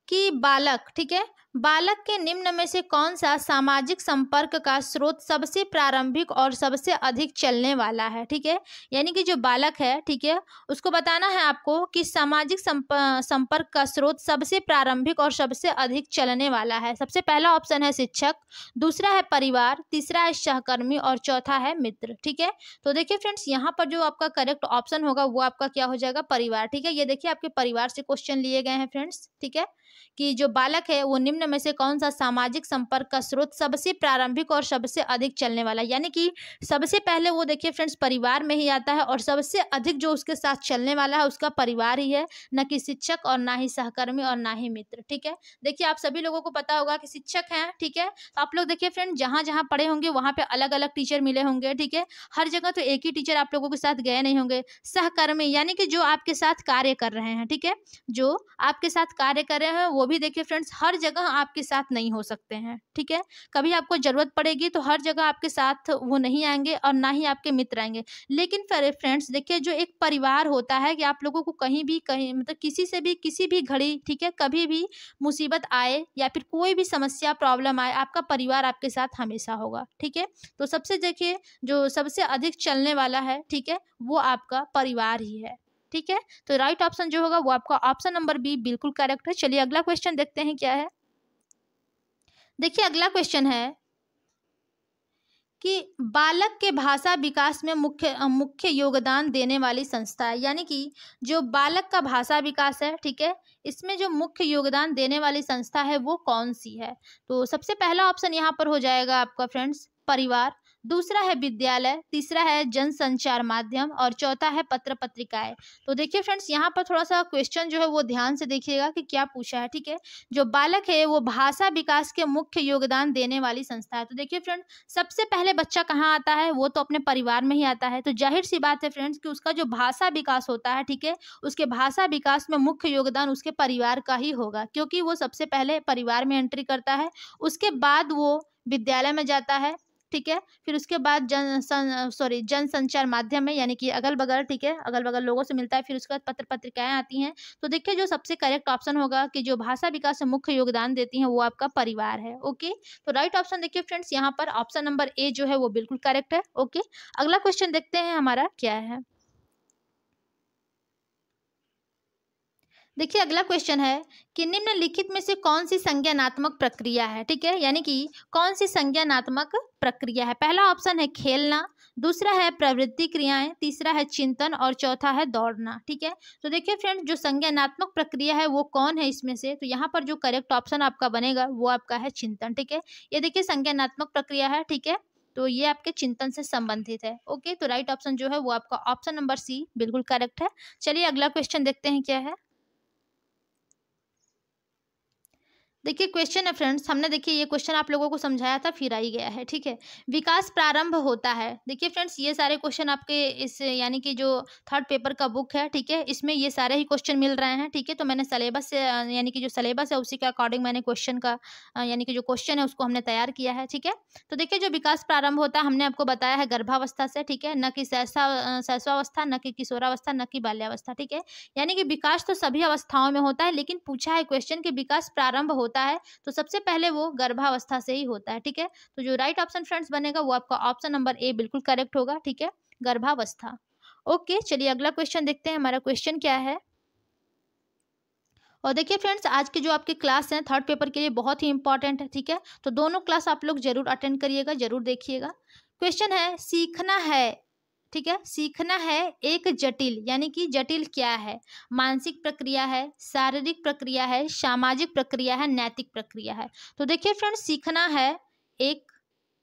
कि बालक ठीक है बालक के निम्न में से कौन सा सामाजिक संपर्क का स्रोत सबसे प्रारंभिक और सबसे अधिक चलने वाला है ठीक है यानी कि जो बालक है ठीक है उसको बताना है आपको कि सामाजिक संप, संपर्क का स्रोत सबसे प्रारंभिक और सबसे अधिक चलने वाला है सबसे पहला ऑप्शन है शिक्षक दूसरा है परिवार तीसरा है सहकर्मी और चौथा है मित्र ठीक है तो देखिए फ्रेंड्स यहाँ पर जो आपका करेक्ट ऑप्शन होगा वो आपका क्या हो जाएगा परिवार ठीक है ये देखिए आपके परिवार से क्वेश्चन लिए गए हैं फ्रेंड्स ठीक है कि जो बालक है वो निम्न में से कौन सा सामाजिक संपर्क का स्रोत सबसे प्रारंभिक और सबसे अधिक चलने वाला यानी कि सबसे पहले वो देखिए फ्रेंड्स परिवार में ही आता है और सबसे अधिक जो उसके साथ चलने वाला है उसका परिवार ही है न कि शिक्षक और ना ही सहकर्मी और ना ही मित्र ठीक है देखिए आप सभी लोगों को पता होगा कि शिक्षक हैं ठीक है तो आप लोग देखिए फ्रेंड जहाँ जहाँ पढ़े होंगे वहाँ पे अलग अलग टीचर मिले होंगे ठीक है हर जगह तो एक ही टीचर आप लोगों के साथ गए नहीं होंगे सहकर्मी यानी कि जो आपके साथ कार्य कर रहे हैं ठीक है जो आपके साथ कार्य कर रहे हैं है वो भी देखिए फ्रेंड्स हर जगह आपके साथ नहीं हो सकते हैं ठीक है कभी आपको ज़रूरत पड़ेगी तो हर जगह आपके साथ वो नहीं आएंगे और ना ही आपके मित्र आएंगे लेकिन फिर फ्रेंड्स देखिए जो एक परिवार होता है कि आप लोगों को कहीं भी कहीं मतलब किसी से भी किसी भी घड़ी ठीक है कभी भी मुसीबत आए या फिर कोई भी समस्या प्रॉब्लम आए आपका परिवार आपके साथ हमेशा होगा ठीक है तो सबसे देखिए जो सबसे अधिक चलने वाला है ठीक है वो आपका परिवार ही है ठीक है तो राइट ऑप्शन जो होगा वो आपका ऑप्शन नंबर बी बिल्कुल करेक्ट है चलिए अगला क्वेश्चन देखते हैं क्या है देखिए अगला क्वेश्चन है कि बालक के भाषा विकास में मुख्य मुख्य योगदान देने वाली संस्था है यानी कि जो बालक का भाषा विकास है ठीक है इसमें जो मुख्य योगदान देने वाली संस्था है वो कौन सी है तो सबसे पहला ऑप्शन यहाँ पर हो जाएगा आपका फ्रेंड्स परिवार दूसरा है विद्यालय तीसरा है जन संचार माध्यम और चौथा है पत्र पत्रिकाएं तो देखिए फ्रेंड्स यहाँ पर थोड़ा सा क्वेश्चन जो है वो ध्यान से देखिएगा कि क्या पूछा है ठीक है जो बालक है वो भाषा विकास के मुख्य योगदान देने वाली संस्था है तो देखिए फ्रेंड सबसे पहले बच्चा कहाँ आता है वो तो अपने परिवार में ही आता है तो जाहिर सी बात है फ्रेंड्स कि उसका जो भाषा विकास होता है ठीक है उसके भाषा विकास में मुख्य योगदान उसके परिवार का ही होगा क्योंकि वो सबसे पहले परिवार में एंट्री करता है उसके बाद वो विद्यालय में जाता है ठीक है फिर उसके बाद जन सॉरी जन संचार माध्यम है यानी कि अगल बगल ठीक है अगल बगल लोगों से मिलता है फिर उसके बाद पत्र पत्रिकाएं आती हैं तो देखिए जो सबसे करेक्ट ऑप्शन होगा कि जो भाषा विकास में मुख्य योगदान देती हैं वो आपका परिवार है ओके तो राइट ऑप्शन देखिए फ्रेंड्स यहाँ पर ऑप्शन नंबर ए जो है वो बिल्कुल करेक्ट है ओके अगला क्वेश्चन देखते हैं हमारा क्या है देखिए अगला क्वेश्चन है कि निम्नलिखित में से कौन सी संज्ञानात्मक प्रक्रिया है ठीक है यानी कि कौन सी संज्ञानात्मक प्रक्रिया है पहला ऑप्शन है खेलना दूसरा है प्रवृत्ति क्रियाएं तीसरा है चिंतन और चौथा है दौड़ना ठीक है तो देखिए फ्रेंड्स जो संज्ञानात्मक प्रक्रिया है वो कौन है इसमें से तो यहाँ पर जो करेक्ट ऑप्शन आपका बनेगा वो आपका है चिंतन ठीक है ये देखिए संज्ञानात्मक प्रक्रिया है ठीक है तो ये आपके चिंतन से संबंधित है ओके तो राइट ऑप्शन जो है वो आपका ऑप्शन नंबर सी बिल्कुल करेक्ट है चलिए अगला क्वेश्चन देखते हैं क्या है देखिए क्वेश्चन है फ्रेंड्स हमने देखिए ये क्वेश्चन आप लोगों को समझाया था फिर आई गया है ठीक है विकास प्रारंभ होता है देखिए फ्रेंड्स ये सारे क्वेश्चन आपके इस यानी कि जो थर्ड पेपर का बुक है ठीक है इसमें ये सारे ही क्वेश्चन मिल रहे हैं ठीक है तो मैंने सलेबस यानी कि जो सलेबस है उसी के अकॉर्डिंग मैंने क्वेश्चन का यानी कि जो क्वेश्चन है उसको हमने तैयार किया है ठीक है तो देखिए जो विकास प्रारंभ होता है हमने आपको बताया है गर्भावस्था से ठीक है न कि सहसा सहसावस्था न कि किशोरावस्था न कि बाल्यावस्था ठीक है यानी कि विकास तो सभी अवस्थाओं में होता है लेकिन पूछा है क्वेश्चन कि विकास प्रारंभ होता होता है तो सबसे पहले वो गर्भावस्था से ही होता है ठीक है तो जो राइट ऑप्शन फ्रेंड्स बनेगा वो आपका ऑप्शन नंबर ए बिल्कुल करेक्ट होगा ठीक है गर्भावस्था ओके चलिए अगला क्वेश्चन देखते हैं हमारा क्वेश्चन क्या है और देखिए फ्रेंड्स आज के जो आपके क्लास हैं थर्ड पेपर के लिए बहुत ही इंपॉर्टेंट है ठीक है तो दोनों क्लास आप लोग जरूर अटेंड करिएगा जरूर देखिएगा क्वेश्चन है सीखना है ठीक है सीखना है एक जटिल यानी कि जटिल क्या है मानसिक प्रक्रिया है शारीरिक प्रक्रिया है सामाजिक प्रक्रिया है नैतिक प्रक्रिया है तो देखिए फ्रेंड सीखना है एक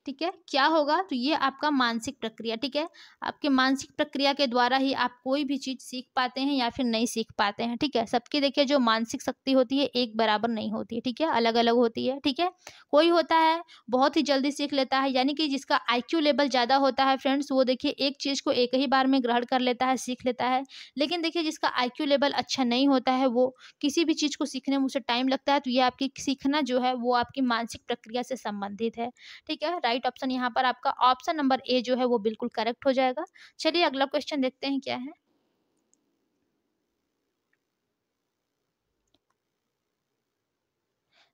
ठीक है क्या होगा तो ये आपका मानसिक प्रक्रिया ठीक है आपके मानसिक प्रक्रिया के द्वारा ही आप कोई भी चीज़ सीख पाते हैं या फिर नहीं सीख पाते हैं ठीक है सबकी देखिए जो मानसिक शक्ति होती है एक बराबर नहीं होती है ठीक है अलग अलग होती है ठीक है कोई होता है बहुत ही जल्दी सीख लेता है यानी कि जिसका आई लेवल ज़्यादा होता है फ्रेंड्स वो देखिए एक चीज़ को एक ही बार में ग्रहण कर लेता है सीख लेता है लेकिन देखिए जिसका आई लेवल अच्छा नहीं होता है वो किसी भी चीज़ को सीखने में उसे टाइम लगता है तो ये आपकी सीखना जो है वो आपकी मानसिक प्रक्रिया से संबंधित है ठीक है राइट ऑप्शन यहाँ पर आपका ऑप्शन नंबर ए जो है वो बिल्कुल करेक्ट हो जाएगा चलिए अगला क्वेश्चन देखते हैं क्या है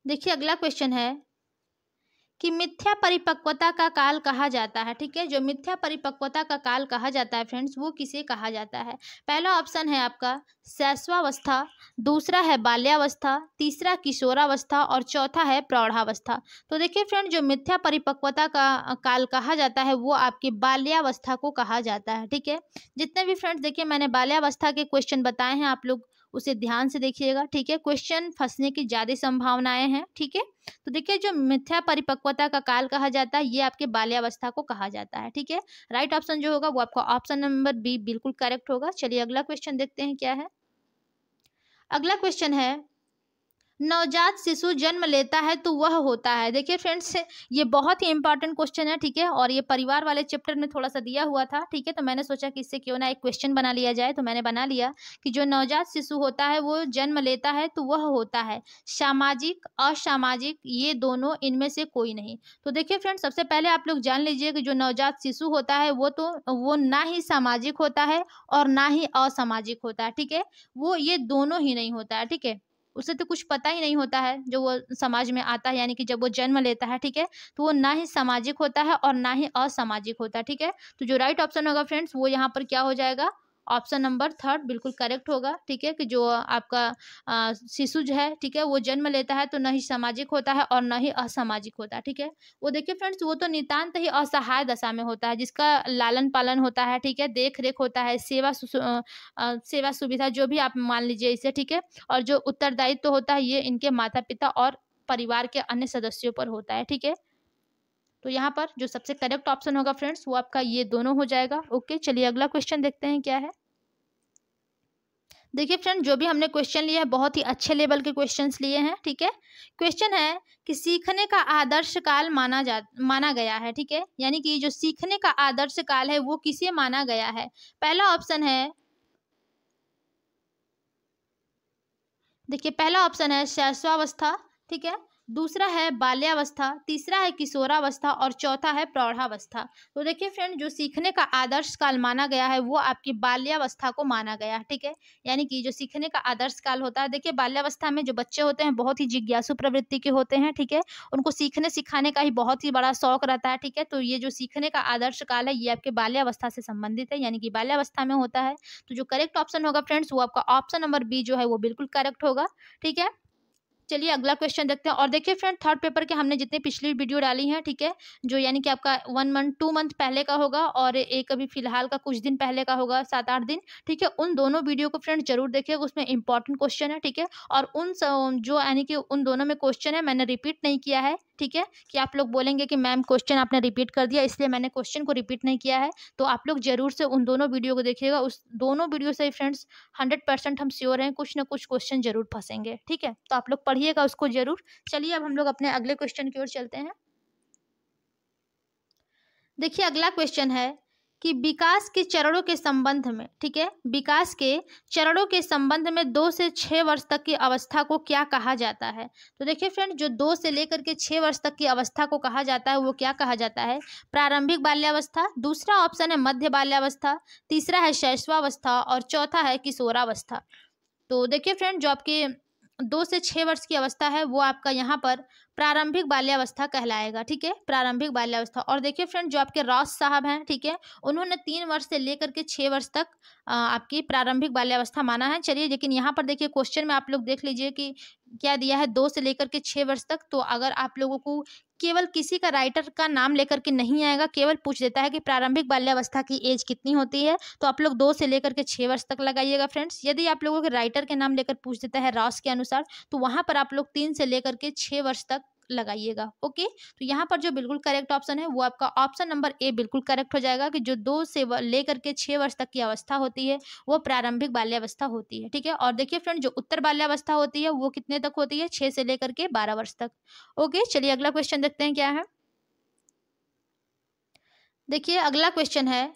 देखिए अगला क्वेश्चन है कि मिथ्या परिपक्वता का काल कहा जाता है ठीक है जो मिथ्या परिपक्वता का काल कहा जाता है फ्रेंड्स वो किसे कहा जाता है पहला ऑप्शन है आपका शैश्वावस्था दूसरा है बाल्यावस्था तीसरा किशोरावस्था और चौथा है प्रौढ़ावस्था तो देखिए फ्रेंड जो मिथ्या परिपक्वता का काल कहा जाता है वो आपकी बाल्यावस्था को कहा जाता है ठीक है जितने भी फ्रेंड्स देखिए मैंने बाल्यावस्था के क्वेश्चन बताए हैं आप लोग उसे ध्यान से देखिएगा ठीक है क्वेश्चन फंसने की ज़्यादा संभावनाएं हैं ठीक है थीके? तो देखिए जो मिथ्या परिपक्वता का काल कहा जाता है ये आपके बाल्यावस्था को कहा जाता है ठीक है राइट ऑप्शन जो होगा वो आपका ऑप्शन नंबर बी बिल्कुल करेक्ट होगा चलिए अगला क्वेश्चन देखते हैं क्या है अगला क्वेश्चन है नवजात शिशु जन्म लेता है तो वह होता है देखिए फ्रेंड्स ये बहुत ही इंपॉर्टेंट क्वेश्चन है ठीक है और ये परिवार वाले चैप्टर में थोड़ा सा दिया हुआ था ठीक है तो मैंने सोचा कि इससे क्यों ना एक क्वेश्चन बना लिया जाए तो मैंने बना लिया कि जो नवजात शिशु होता है वो जन्म लेता है तो वह होता है सामाजिक असामाजिक ये दोनों इनमें से कोई नहीं तो देखिए फ्रेंड्स सबसे पहले आप लोग जान लीजिए कि जो नवजात शिशु होता है वो तो वो ना ही सामाजिक होता है और ना ही असामाजिक होता है ठीक है वो ये दोनों ही नहीं होता है ठीक है उसे तो कुछ पता ही नहीं होता है जो वो समाज में आता है यानी कि जब वो जन्म लेता है ठीक है तो वो ना ही सामाजिक होता है और ना ही असामाजिक होता है ठीक है तो जो राइट ऑप्शन होगा फ्रेंड्स वो यहाँ पर क्या हो जाएगा ऑप्शन नंबर थर्ड बिल्कुल करेक्ट होगा ठीक है कि जो आपका शिशु जो है ठीक है वो जन्म लेता है तो न ही सामाजिक होता है और न ही असामाजिक होता है ठीक है वो देखिए फ्रेंड्स वो तो नितान्त ही असहाय दशा में होता है जिसका लालन पालन होता है ठीक है देख रेख होता है सेवा सेवा सुविधा जो भी आप मान लीजिए इसे ठीक है और जो उत्तरदायित्व तो होता है ये इनके माता पिता और परिवार के अन्य सदस्यों पर होता है ठीक है तो यहाँ पर जो सबसे करेक्ट ऑप्शन होगा फ्रेंड्स वो आपका ये दोनों हो जाएगा ओके चलिए अगला क्वेश्चन देखते हैं क्या है देखिए फ्रेंड जो भी हमने क्वेश्चन लिए है बहुत ही अच्छे लेवल के क्वेश्चंस लिए हैं ठीक है क्वेश्चन है कि सीखने का आदर्श काल माना जा माना गया है ठीक है यानी कि जो सीखने का आदर्श काल है वो किसे माना गया है पहला ऑप्शन है देखिए पहला ऑप्शन है शैशवावस्था ठीक है दूसरा है बाल्यावस्था तीसरा है किशोरावस्था और चौथा है प्रौढ़ावस्था तो देखिए फ्रेंड जो सीखने का आदर्श काल माना गया है वो आपकी बाल्यावस्था को माना गया है ठीक है यानी कि जो सीखने का आदर्श काल होता है देखिए बाल्यावस्था में जो बच्चे होते हैं बहुत ही जिज्ञासु प्रवृत्ति के होते हैं ठीक है उनको सीखने सिखाने का ही बहुत ही बड़ा शौक रहता है ठीक है तो ये जो सीखने का आदर्श काल है ये आपके बाल्यावस्था से संबंधित है यानी कि बाल्यावस्था में होता है तो जो करेक्ट ऑप्शन होगा फ्रेंड्स वो आपका ऑप्शन नंबर बी जो है वो बिल्कुल करेक्ट होगा ठीक है चलिए अगला क्वेश्चन देखते हैं और देखिए फ्रेंड थर्ड पेपर के हमने जितनी पिछली वीडियो डाली है ठीक है जो यानी कि आपका वन मंथ टू मंथ पहले का होगा और एक अभी फिलहाल का कुछ दिन पहले का होगा सात आठ दिन ठीक है उन दोनों वीडियो को फ्रेंड जरूर देखिएगा उसमें इंपॉर्टेंट क्वेश्चन है ठीक है और उन जो यानी कि उन दोनों में क्वेश्चन है मैंने रिपीट नहीं किया है ठीक है कि आप लोग बोलेंगे कि मैम क्वेश्चन आपने रिपीट कर दिया इसलिए मैंने क्वेश्चन को रिपीट नहीं किया है तो आप लोग जरूर से उन दोनों वीडियो को देखिएगा उस दोनों वीडियो से फ्रेंड्स हंड्रेड परसेंट हम श्योर हैं कुछ ना कुछ क्वेश्चन जरूर फंसेंगे ठीक है तो आप लोग पढ़ पढ़िएगा उसको जरूर चलिए अब हम लोग अपने अगले क्वेश्चन की ओर चलते हैं देखिए अगला क्वेश्चन है कि विकास के चरणों के संबंध में ठीक है विकास के चरणों के संबंध में दो से छः वर्ष तक की अवस्था को क्या कहा जाता है तो देखिए फ्रेंड जो दो से लेकर के छः वर्ष तक की अवस्था को कहा जाता है वो क्या कहा जाता है प्रारंभिक बाल्यावस्था दूसरा ऑप्शन है मध्य बाल्यावस्था तीसरा है शैश्वावस्था और चौथा है किशोरावस्था तो देखिए फ्रेंड जो आपके दो से छः वर्ष की अवस्था है वो आपका यहाँ पर प्रारंभिक बाल्यावस्था कहलाएगा ठीक है प्रारंभिक बाल्यावस्था और देखिए फ्रेंड जो आपके रॉस साहब हैं ठीक है उन्होंने तीन वर्ष से लेकर के छः वर्ष तक आपकी प्रारंभिक बाल्यावस्था माना है चलिए लेकिन यहाँ पर देखिए क्वेश्चन में आप लोग देख लीजिए कि क्या दिया है दो से लेकर के छः वर्ष तक तो अगर आप लोगों को केवल किसी का राइटर का नाम लेकर के नहीं आएगा केवल पूछ देता है कि प्रारंभिक बाल्यावस्था की एज कितनी होती है तो आप लोग दो से लेकर के छः वर्ष तक लगाइएगा फ्रेंड्स यदि आप लोगों के राइटर के नाम लेकर पूछ देता है रॉस के अनुसार तो वहाँ पर आप लोग तीन से लेकर के छः वर्ष तक लगाइएगा ओके तो यहाँ पर जो बिल्कुल करेक्ट ऑप्शन है वो आपका ऑप्शन नंबर ए बिल्कुल करेक्ट हो जाएगा कि जो दो से लेकर के छः वर्ष तक की अवस्था होती है वो प्रारंभिक बाल्यावस्था होती है ठीक है और देखिए फ्रेंड जो उत्तर बाल्यावस्था होती है वो कितने तक होती है छः से लेकर के बारह वर्ष तक ओके चलिए अगला क्वेश्चन देखते हैं क्या है देखिए अगला क्वेश्चन है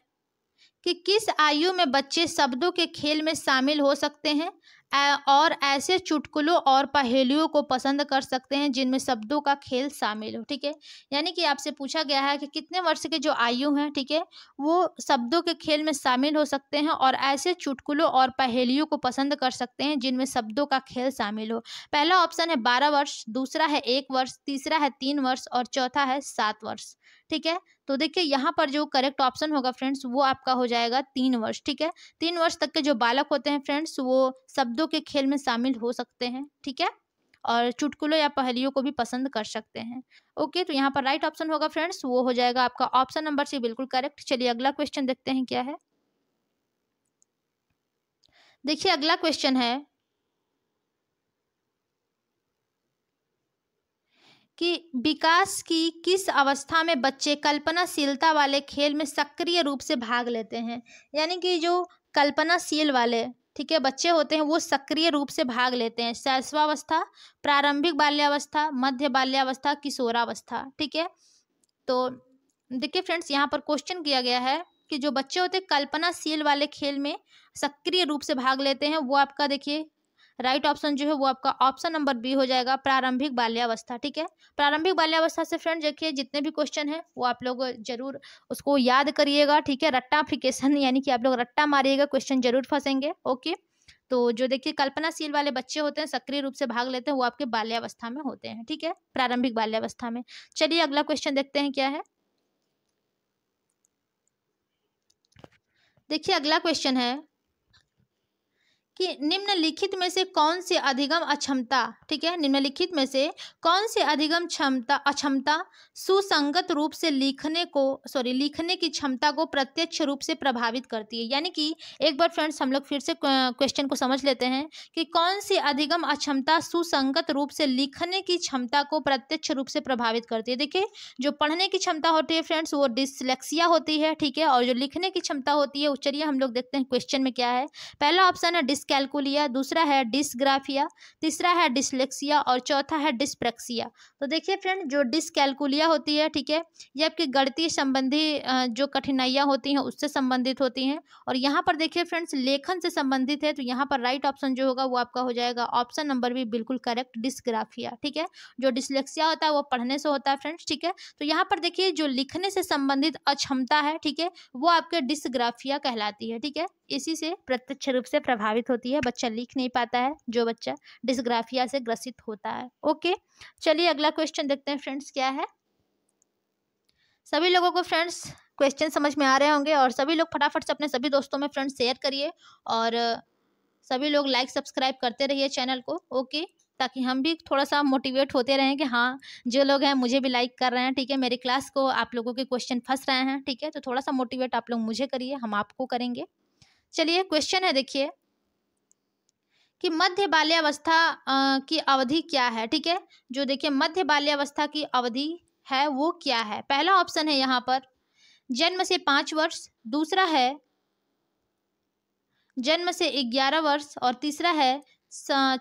कि किस आयु में बच्चे शब्दों के खेल में शामिल हो सकते हैं और ऐसे चुटकुलों और पहेलियों को पसंद कर सकते हैं जिनमें शब्दों का खेल शामिल हो ठीक है यानी कि आपसे पूछा गया है कि कितने वर्ष के जो आयु हैं ठीक है वो शब्दों के खेल में शामिल हो सकते हैं और ऐसे चुटकुलों और पहेलियों को पसंद कर सकते हैं जिनमें शब्दों का खेल शामिल हो पहला ऑप्शन है बारह वर्ष दूसरा है एक वर्ष तीसरा है तीन वर्ष और चौथा है सात वर्ष ठीक है तो देखिए यहाँ पर जो करेक्ट ऑप्शन होगा फ्रेंड्स वो आपका हो जाएगा तीन वर्ष ठीक है तीन वर्ष तक के जो बालक होते हैं फ्रेंड्स वो शब्दों शब्दों के खेल में शामिल हो सकते हैं ठीक है और चुटकुलों या पहेलियों को भी पसंद कर सकते हैं ओके तो यहाँ पर राइट ऑप्शन होगा फ्रेंड्स वो हो जाएगा आपका ऑप्शन नंबर सी बिल्कुल करेक्ट चलिए अगला क्वेश्चन देखते हैं क्या है देखिए अगला क्वेश्चन है कि विकास की किस अवस्था में बच्चे कल्पनाशीलता वाले खेल में सक्रिय रूप से भाग लेते हैं यानी कि जो कल्पनाशील वाले ठीक है बच्चे होते हैं वो सक्रिय रूप से भाग लेते हैं शैशवावस्था प्रारंभिक बाल्यावस्था मध्य बाल्यावस्था किशोरावस्था ठीक है तो देखिए फ्रेंड्स यहाँ पर क्वेश्चन किया गया है कि जो बच्चे होते हैं कल्पनाशील वाले खेल में सक्रिय रूप से भाग लेते हैं वो आपका देखिए राइट ऑप्शन जो है वो आपका ऑप्शन नंबर बी हो जाएगा प्रारंभिक बाल्यावस्था ठीक है प्रारंभिक बाल्यावस्था से फ्रेंड देखिए जितने भी क्वेश्चन है वो आप लोग जरूर उसको याद करिएगा ठीक है रट्टाफिकेशन यानी कि आप लोग रट्टा मारिएगा क्वेश्चन जरूर फंसेंगे ओके तो जो देखिए कल्पनाशील वाले बच्चे होते हैं सक्रिय रूप से भाग लेते हैं वो आपके बाल्यावस्था में होते हैं ठीक है प्रारंभिक बाल्यावस्था में चलिए अगला क्वेश्चन देखते हैं क्या है देखिए अगला क्वेश्चन है कि निम्नलिखित में से कौन से अधिगम अक्षमता ठीक है निम्नलिखित में से कौन से अधिगम क्षमता अक्षमता सुसंगत रूप से लिखने को सॉरी लिखने की क्षमता को प्रत्यक्ष रूप से प्रभावित करती है यानी कि एक बार फ्रेंड्स हम लोग फिर से क्वेश्चन को समझ लेते हैं कि कौन से अधिगम अक्षमता सुसंगत रूप से लिखने की क्षमता को प्रत्यक्ष रूप से प्रभावित करती है देखिए जो पढ़ने की क्षमता होती है फ्रेंड्स वो डिसलेक्सिया होती है ठीक है और जो लिखने की क्षमता होती है चलिए हम लोग देखते हैं क्वेश्चन में क्या है पहला ऑप्शन है डिस्क डिसकैलकुलिया दूसरा है डिसग्राफिया तीसरा है डिसलेक्सिया और चौथा है डिस्प्रक्सिया तो देखिए फ्रेंड जो डिसकैलकुलिया होती है ठीक है ये आपकी गणितीय संबंधी जो कठिनाइयाँ होती हैं उससे संबंधित होती हैं और यहाँ पर देखिए फ्रेंड्स लेखन से संबंधित है तो यहाँ पर राइट ऑप्शन जो होगा वो आपका हो जाएगा ऑप्शन नंबर भी बिल्कुल करेक्ट डिसग्राफिया ठीक है जो डिसलेक्सिया होता है वो पढ़ने से होता है फ्रेंड्स ठीक है तो यहाँ पर देखिए जो लिखने से संबंधित अक्षमता है ठीक है वो आपके डिस्ग्राफिया कहलाती है ठीक है इसी से प्रत्यक्ष रूप से प्रभावित होती है बच्चा लिख नहीं पाता है जो बच्चा डिस्ग्राफिया से ग्रसित होता है ओके चलिए अगला क्वेश्चन देखते हैं फ्रेंड्स क्या है सभी लोगों को फ्रेंड्स क्वेश्चन समझ में आ रहे होंगे और सभी लोग फटाफट से अपने सभी दोस्तों में फ्रेंड्स शेयर करिए और सभी लोग लाइक सब्सक्राइब करते रहिए चैनल को ओके ताकि हम भी थोड़ा सा मोटिवेट होते रहें कि हाँ जो लोग हैं मुझे भी लाइक कर रहे हैं ठीक है मेरी क्लास को आप लोगों के क्वेश्चन फंस रहे हैं ठीक है तो थोड़ा सा मोटिवेट आप लोग मुझे करिए हम आपको करेंगे चलिए क्वेश्चन है देखिए कि मध्य बाल्यावस्था की अवधि क्या है ठीक है जो देखिए मध्य बाल्यावस्था की अवधि है वो क्या है पहला ऑप्शन है यहाँ पर जन्म से पांच वर्ष दूसरा है जन्म से ग्यारह वर्ष और तीसरा है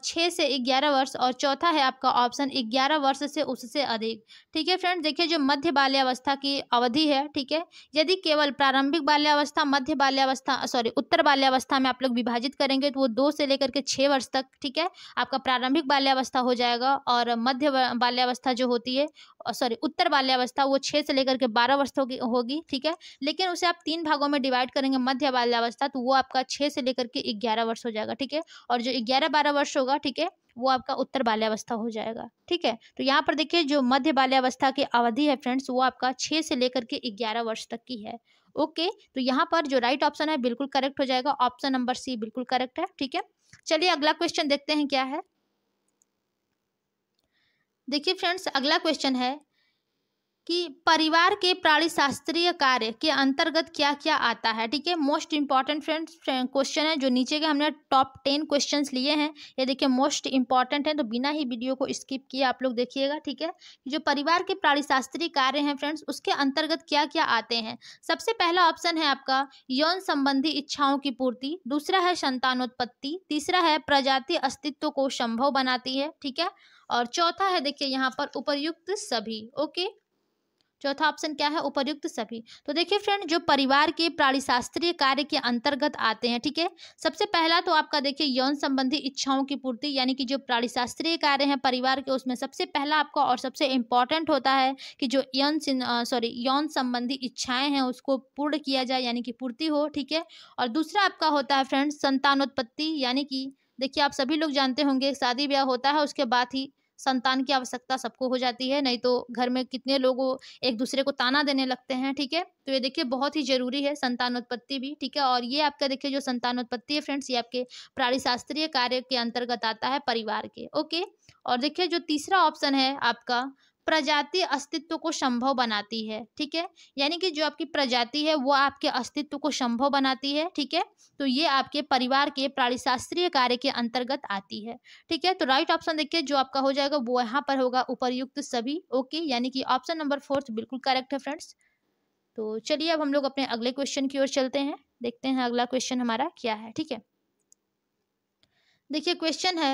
छः से ग्यारह वर्ष और चौथा है आपका ऑप्शन ग्यारह वर्ष से उससे अधिक ठीक है फ्रेंड्स देखिए जो मध्य बाल्यावस्था की अवधि है ठीक है यदि केवल प्रारंभिक बाल्यावस्था मध्य बाल्यावस्था सॉरी उत्तर बाल्यावस्था में आप लोग विभाजित करेंगे तो वो दो से लेकर के छः वर्ष तक ठीक है आपका प्रारंभिक बाल्यावस्था हो जाएगा और मध्य बाल्यावस्था जो होती है सॉरी उत्तर बाल्यावस्था वो छः से लेकर के बारह वर्ष होगी होगी ठीक है लेकिन उसे आप तीन भागों में डिवाइड करेंगे मध्य बाल्यावस्था तो वो आपका छः से लेकर के ग्यारह वर्ष हो जाएगा ठीक है और जो ग्यारह बारह वर्ष होगा ठीक है वो आपका उत्तर बाल्यावस्था हो जाएगा ठीक है तो यहाँ पर देखिए जो मध्य बाल्यावस्था की अवधि है फ्रेंड्स वो आपका छः से लेकर के ग्यारह वर्ष तक की है ओके तो यहाँ पर जो राइट ऑप्शन है बिल्कुल करेक्ट हो जाएगा ऑप्शन नंबर सी बिल्कुल करेक्ट है ठीक है चलिए अगला क्वेश्चन देखते हैं क्या है देखिए फ्रेंड्स अगला क्वेश्चन है कि परिवार के प्राणी शास्त्रीय कार्य के अंतर्गत क्या क्या आता है ठीक है मोस्ट इंपॉर्टेंट फ्रेंड्स क्वेश्चन है जो नीचे के हमने टॉप टेन क्वेश्चंस लिए हैं ये देखिए मोस्ट इंपॉर्टेंट है तो बिना ही वीडियो को स्किप किए आप लोग देखिएगा ठीक है जो परिवार के प्राणी शास्त्रीय कार्य हैं फ्रेंड्स उसके अंतर्गत क्या क्या आते हैं सबसे पहला ऑप्शन है आपका यौन संबंधी इच्छाओं की पूर्ति दूसरा है संतानोत्पत्ति तीसरा है प्रजाति अस्तित्व को संभव बनाती है ठीक है और चौथा है देखिए यहाँ पर उपयुक्त सभी ओके चौथा ऑप्शन क्या है उपयुक्त सभी तो देखिए फ्रेंड जो परिवार के प्राणीशास्त्रीय कार्य के अंतर्गत आते हैं ठीक है सबसे पहला तो आपका देखिए यौन संबंधी इच्छाओं की पूर्ति यानी कि जो प्राणीशास्त्रीय कार्य हैं परिवार के उसमें सबसे पहला आपका और सबसे इम्पॉर्टेंट होता है कि जो यौन सॉरी यौन संबंधी इच्छाएं हैं उसको पूर्ण किया जाए यानी कि पूर्ति हो ठीक है और दूसरा आपका होता है फ्रेंड संतानोत्पत्ति यानी कि देखिए आप सभी लोग जानते होंगे शादी ब्याह होता है उसके बाद ही संतान की आवश्यकता सबको हो जाती है नहीं तो घर में कितने लोग एक दूसरे को ताना देने लगते हैं ठीक है तो ये देखिए बहुत ही जरूरी है संतानोत्पत्ति भी ठीक है और ये आपका देखिए जो संतानोत्पत्ति है फ्रेंड्स ये आपके प्राणीशास्त्रीय कार्य के अंतर्गत आता है परिवार के ओके और देखिए जो तीसरा ऑप्शन है आपका प्रजाति अस्तित्व को संभव बनाती है ठीक है यानी कि जो आपकी प्रजाति है वो आपके अस्तित्व को संभव बनाती है ठीक है तो ये आपके परिवार के प्राणीशास्त्रीय कार्य के अंतर्गत आती है ठीक है तो राइट ऑप्शन देखिए जो आपका हो जाएगा वो यहाँ पर होगा उपरयुक्त सभी ओके यानी कि ऑप्शन नंबर फोर्थ बिल्कुल करेक्ट है फ्रेंड्स तो चलिए अब हम लोग अपने अगले क्वेश्चन की ओर चलते हैं देखते हैं अगला क्वेश्चन हमारा क्या है ठीक है देखिए क्वेश्चन है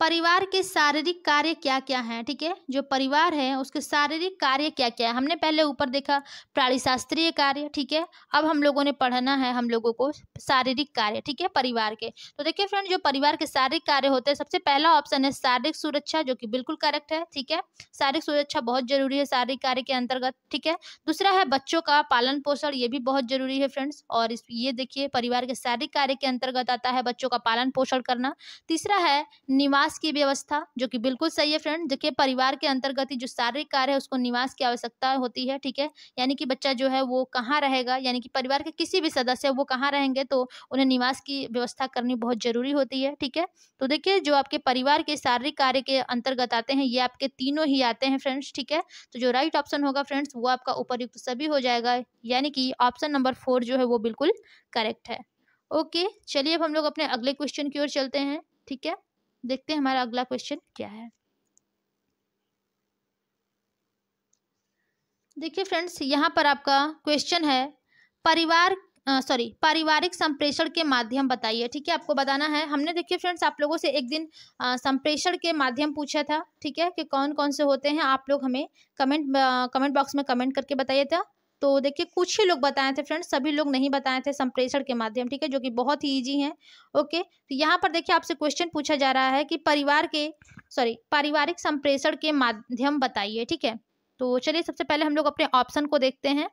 परिवार के शारीरिक कार्य क्या क्या हैं ठीक है जो परिवार है उसके शारीरिक कार्य क्या क्या है हमने पहले ऊपर देखा प्राणी शास्त्रीय कार्य ठीक है अब हम लोगों ने पढ़ना है हम लोगों को शारीरिक कार्य ठीक है परिवार के तो देखिए फ्रेंड जो परिवार के शारीरिक कार्य होते हैं सबसे पहला ऑप्शन है शारीरिक सुरक्षा जो कि बिल्कुल करेक्ट है ठीक है शारीरिक सुरक्षा बहुत जरूरी है शारीरिक कार्य के अंतर्गत ठीक है दूसरा है बच्चों का पालन पोषण ये भी बहुत जरूरी है फ्रेंड्स और इस ये देखिए परिवार के शारीरिक कार्य के अंतर्गत आता है बच्चों का पालन पोषण करना तीसरा है निवास निवास की व्यवस्था जो कि बिल्कुल सही है फ्रेंड देखिए परिवार के अंतर्गत ही जो शारीरिक कार्य है उसको निवास की आवश्यकता होती है ठीक है यानी कि बच्चा जो है वो कहाँ रहेगा यानी कि परिवार के किसी भी सदस्य वो कहाँ रहेंगे तो उन्हें निवास की व्यवस्था करनी बहुत जरूरी होती है ठीक है तो देखिए जो आपके परिवार के शारीरिक कार्य के अंतर्गत आते हैं ये आपके तीनों ही आते हैं फ्रेंड्स ठीक है तो जो राइट ऑप्शन होगा फ्रेंड्स वो आपका उपरयुक्त सभी हो जाएगा यानी कि ऑप्शन नंबर फोर जो है वो बिल्कुल करेक्ट है ओके चलिए अब हम लोग अपने अगले क्वेश्चन की ओर चलते हैं ठीक है देखते हैं हमारा अगला क्वेश्चन क्या है देखिए फ्रेंड्स यहाँ पर आपका क्वेश्चन है परिवार सॉरी पारिवारिक संप्रेषण के माध्यम बताइए ठीक है आपको बताना है हमने देखिए फ्रेंड्स आप लोगों से एक दिन संप्रेषण के माध्यम पूछा था ठीक है कि कौन कौन से होते हैं आप लोग हमें कमेंट आ, कमेंट बॉक्स में कमेंट करके बताइए था तो देखिए कुछ ही लोग बताए थे फ्रेंड्स सभी लोग नहीं बताए थे संप्रेषण के माध्यम ठीक है जो कि बहुत ही ईजी है ओके तो यहाँ पर देखिए आपसे क्वेश्चन पूछा जा रहा है कि परिवार के सॉरी पारिवारिक संप्रेषण के माध्यम बताइए ठीक है तो चलिए सबसे पहले हम लोग अपने ऑप्शन को देखते हैं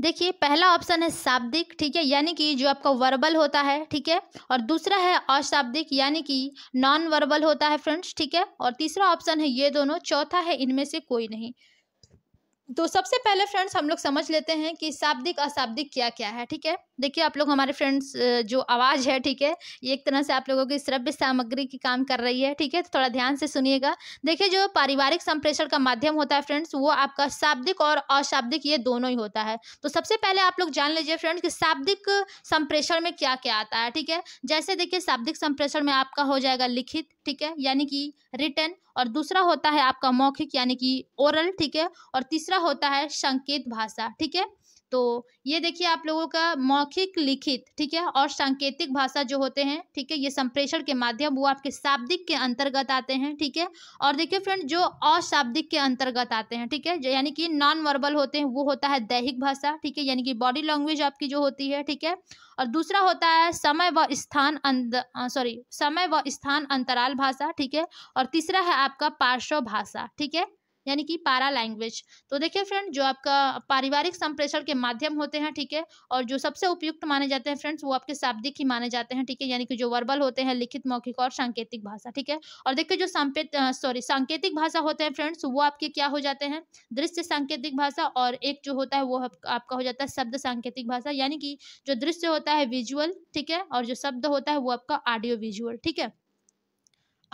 देखिए पहला ऑप्शन है शाब्दिक ठीक है यानी कि जो आपका वर्बल होता है ठीक है और दूसरा है अशाब्दिक यानी कि नॉन वर्बल होता है फ्रेंड्स ठीक है और तीसरा ऑप्शन है ये दोनों चौथा है इनमें से कोई नहीं तो सबसे पहले फ्रेंड्स हम लोग समझ लेते हैं कि शाब्दिक अशाब्दिक क्या क्या है ठीक है देखिए आप लोग हमारे फ्रेंड्स जो आवाज़ है ठीक है ये एक तरह से आप लोगों की श्रव्य सामग्री की काम कर रही है ठीक है तो थोड़ा ध्यान से सुनिएगा देखिए जो पारिवारिक संप्रेषण का माध्यम होता है फ्रेंड्स वो आपका शाब्दिक और अशाब्दिक ये दोनों ही होता है तो सबसे पहले आप लोग जान लीजिए फ्रेंड्स कि शाब्दिक संप्रेषण में क्या क्या आता है ठीक है जैसे देखिए शाब्दिक संप्रेषण में आपका हो जाएगा लिखित ठीक है यानी कि रिटर्न और दूसरा होता है आपका मौखिक यानी कि ओरल ठीक है और तीसरा होता है संकेत भाषा ठीक है तो ये देखिए आप लोगों का मौखिक लिखित ठीक है और सांकेतिक भाषा जो होते हैं ठीक है ये संप्रेषण के माध्यम वो आपके शाब्दिक के अंतर्गत आते हैं ठीक है और देखिए फ्रेंड जो अशाब्दिक के अंतर्गत आते हैं ठीक है यानी कि नॉन वर्बल होते हैं वो होता है दैहिक भाषा ठीक है यानी कि बॉडी लैंग्वेज आपकी जो होती है ठीक है और दूसरा होता है समय व स्थान सॉरी समय व स्थान अंतराल भाषा ठीक है और तीसरा है आपका पार्श्व भाषा ठीक है यानी कि पारा लैंग्वेज तो देखिए फ्रेंड जो आपका पारिवारिक संप्रेषण के माध्यम होते हैं ठीक है और जो सबसे उपयुक्त माने जाते हैं फ्रेंड्स वो आपके शाब्दिक ही माने जाते हैं ठीक है यानी कि जो वर्बल होते हैं लिखित मौखिक और सांकेतिक भाषा ठीक है और देखिए जो संपेत सॉरी सांकेतिक भाषा होते हैं फ्रेंड्स वो आपके क्या हो जाते हैं दृश्य सांकेतिक भाषा और एक जो होता है वो आपका हो जाता है शब्द सांकेतिक भाषा यानी कि जो दृश्य होता है विजुअल ठीक है और जो शब्द होता है वो आपका ऑडियो विजुअल ठीक है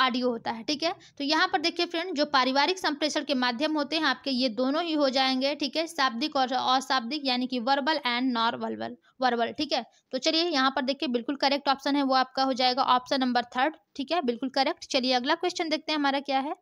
ऑडियो होता है ठीक है तो यहाँ पर देखिए फ्रेंड जो पारिवारिक संप्रेषण के माध्यम होते हैं आपके ये दोनों ही हो जाएंगे ठीक है शाब्दिक और अशाब्दिक यानी कि verbal and nor verbal verbal ठीक है तो चलिए यहाँ पर देखिए बिल्कुल करेक्ट ऑप्शन है वो आपका हो जाएगा ऑप्शन नंबर थर्ड ठीक है बिल्कुल करेक्ट चलिए अगला क्वेश्चन देखते हैं हमारा क्या है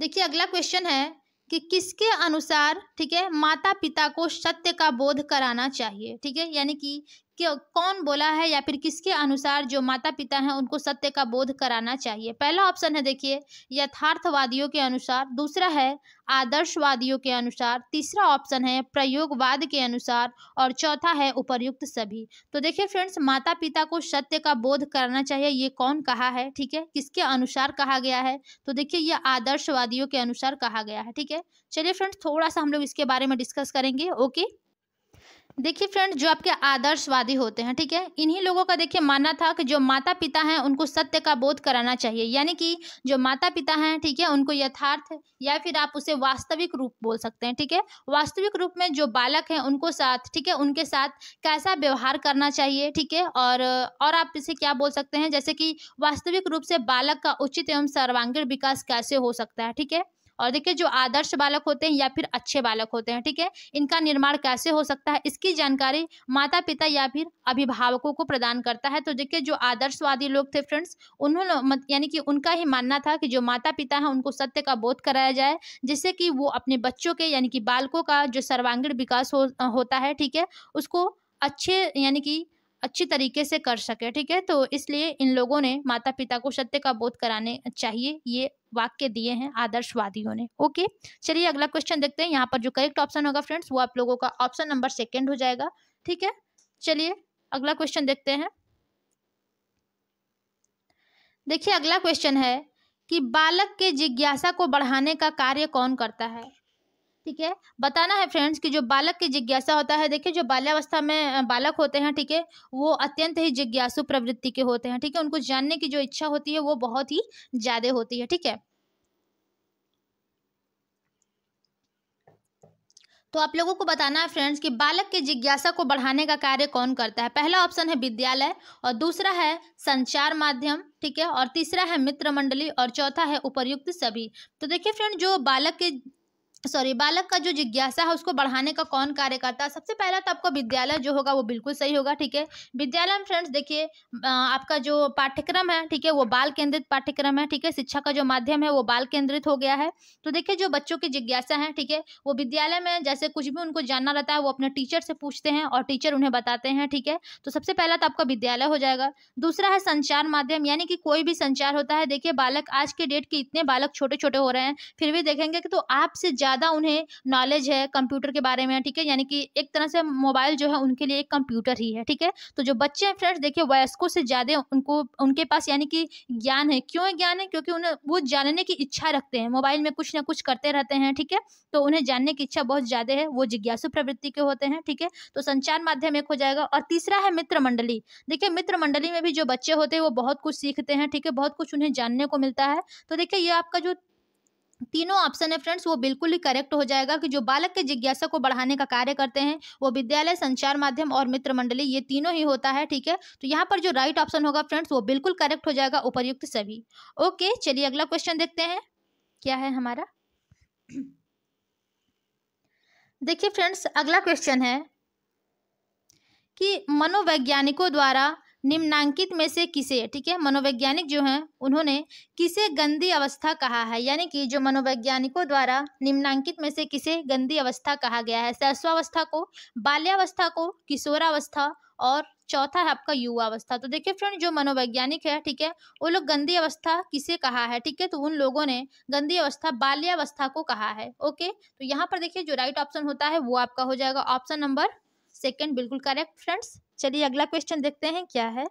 देखिए अगला क्वेश्चन है कि किसके अनुसार ठीक है माता पिता को सत्य का बोध कराना चाहिए ठीक है यानी कि कि कौन बोला है या फिर किसके अनुसार जो माता पिता हैं उनको सत्य का बोध कराना चाहिए पहला ऑप्शन है देखिए यथार्थवादियों के अनुसार दूसरा है आदर्शवादियों के अनुसार तीसरा ऑप्शन है प्रयोगवाद के अनुसार और चौथा है उपर्युक्त सभी तो देखिए फ्रेंड्स माता पिता को सत्य का बोध कराना चाहिए ये कौन कहा है ठीक है किसके अनुसार कहा गया है तो देखिए ये आदर्शवादियों के अनुसार कहा गया है ठीक है चलिए फ्रेंड्स थोड़ा सा हम लोग इसके बारे में डिस्कस करेंगे ओके देखिए फ्रेंड जो आपके आदर्शवादी होते हैं ठीक है इन्हीं लोगों का देखिए मानना था कि जो माता पिता हैं उनको सत्य का बोध कराना चाहिए यानी कि जो माता पिता हैं ठीक है उनको यथार्थ या फिर आप उसे वास्तविक रूप बोल सकते हैं ठीक है वास्तविक रूप में जो बालक हैं उनको साथ ठीक है उनके साथ कैसा व्यवहार करना चाहिए ठीक है और और आप इसे क्या बोल सकते हैं जैसे कि वास्तविक रूप से बालक का उचित एवं सर्वांगीण विकास कैसे हो सकता है ठीक है और देखिए जो आदर्श बालक होते हैं या फिर अच्छे बालक होते हैं ठीक है इनका निर्माण कैसे हो सकता है इसकी जानकारी माता पिता या फिर अभिभावकों को प्रदान करता है तो देखिए जो आदर्शवादी लोग थे फ्रेंड्स उन्होंने यानी कि उनका ही मानना था कि जो माता पिता हैं उनको सत्य का बोध कराया जाए जिससे कि वो अपने बच्चों के यानी कि बालकों का जो सर्वांगीण विकास हो, होता है ठीक है उसको अच्छे यानी कि अच्छी तरीके से कर सके ठीक है तो इसलिए इन लोगों ने माता पिता को सत्य का बोध कराने चाहिए ये वाक्य दिए हैं आदर्शवादियों ने ओके चलिए अगला क्वेश्चन देखते हैं यहाँ पर जो करेक्ट ऑप्शन होगा फ्रेंड्स वो आप लोगों का ऑप्शन नंबर सेकेंड हो जाएगा ठीक है चलिए अगला क्वेश्चन देखते हैं देखिए अगला क्वेश्चन है कि बालक के जिज्ञासा को बढ़ाने का कार्य कौन करता है ठीक है बताना है फ्रेंड्स कि जो बालक की जिज्ञासा होता है देखिए जो बाल्यावस्था में बालक होते हैं ठीक है वो अत्यंत ही जिज्ञासु प्रवृत्ति के होते हैं ठीक है उनको जानने की जो इच्छा होती है वो बहुत ही ज़्यादा होती है ठीक है तो आप लोगों को बताना है फ्रेंड्स कि बालक की जिज्ञासा को बढ़ाने का कार्य कौन करता है पहला ऑप्शन है विद्यालय और दूसरा है संचार माध्यम ठीक है और तीसरा है मित्र मंडली और चौथा है उपर्युक्त सभी तो देखिए फ्रेंड जो बालक के सॉरी बालक का जो जिज्ञासा है उसको बढ़ाने का कौन कार्य करता है सबसे पहला तो आपको विद्यालय जो होगा वो बिल्कुल सही होगा ठीक है विद्यालय में फ्रेंड्स देखिए आपका जो पाठ्यक्रम है ठीक है वो बाल केंद्रित पाठ्यक्रम है ठीक है शिक्षा का जो माध्यम है वो बाल केंद्रित हो गया है तो देखिए जो बच्चों की जिज्ञासा है ठीक है वो विद्यालय में जैसे कुछ भी उनको जानना रहता है वो अपने टीचर से पूछते हैं और टीचर उन्हें बताते हैं ठीक है तो सबसे पहला तो आपका विद्यालय हो जाएगा दूसरा है संचार माध्यम यानी कि कोई भी संचार होता है देखिए बालक आज के डेट के इतने बालक छोटे छोटे हो रहे हैं फिर भी देखेंगे कि तो आपसे ज़्यादा उन्हें नॉलेज है कंप्यूटर के बारे में ठीक है यानी कि एक तरह से मोबाइल जो है उनके लिए एक कंप्यूटर ही है ठीक है तो जो बच्चे हैं फ्रेंड्स देखिए वयस्कों से ज़्यादा उनको उनके पास यानी कि ज्ञान है क्यों ज्ञान है क्योंकि उन्हें वो जानने की इच्छा रखते हैं मोबाइल में कुछ ना कुछ करते रहते हैं ठीक है तो उन्हें जानने की इच्छा बहुत ज़्यादा है वो जिज्ञासु प्रवृत्ति के होते हैं ठीक है तो संचार माध्यम एक हो जाएगा और तीसरा है मित्र मंडली देखिए मित्र मंडली में भी जो बच्चे होते हैं वो बहुत कुछ सीखते हैं ठीक है बहुत कुछ उन्हें जानने को मिलता है तो देखिए ये आपका जो तीनों ऑप्शन है फ्रेंड्स वो बिल्कुल ही करेक्ट हो जाएगा कि जो बालक के जिज्ञासा को बढ़ाने का कार्य करते हैं वो विद्यालय संचार माध्यम और मित्र मंडली ये तीनों ही होता है ठीक है तो यहाँ पर जो राइट ऑप्शन होगा फ्रेंड्स वो बिल्कुल करेक्ट हो जाएगा उपयुक्त सभी ओके चलिए अगला क्वेश्चन देखते हैं क्या है हमारा देखिए फ्रेंड्स अगला क्वेश्चन है कि मनोवैज्ञानिकों द्वारा निम्नांकित में से किसे ठीक है मनोवैज्ञानिक जो हैं उन्होंने किसे गंदी अवस्था कहा है यानी कि जो मनोवैज्ञानिकों द्वारा निम्नांकित में से किसे गंदी अवस्था कहा गया है शैशवावस्था को बाल्यावस्था को किशोरावस्था और चौथा है आपका युवावस्था तो देखिए फ्रेंड जो मनोवैज्ञानिक है ठीक है वो लोग गंदी अवस्था किसे कहा है ठीक है तो उन लोगों ने गंदी अवस्था बाल्यावस्था को कहा है ओके तो यहाँ पर देखिए जो राइट ऑप्शन होता है वो आपका हो जाएगा ऑप्शन नंबर सेकेंड बिल्कुल करेक्ट फ्रेंड्स चलिए अगला क्वेश्चन देखते हैं क्या है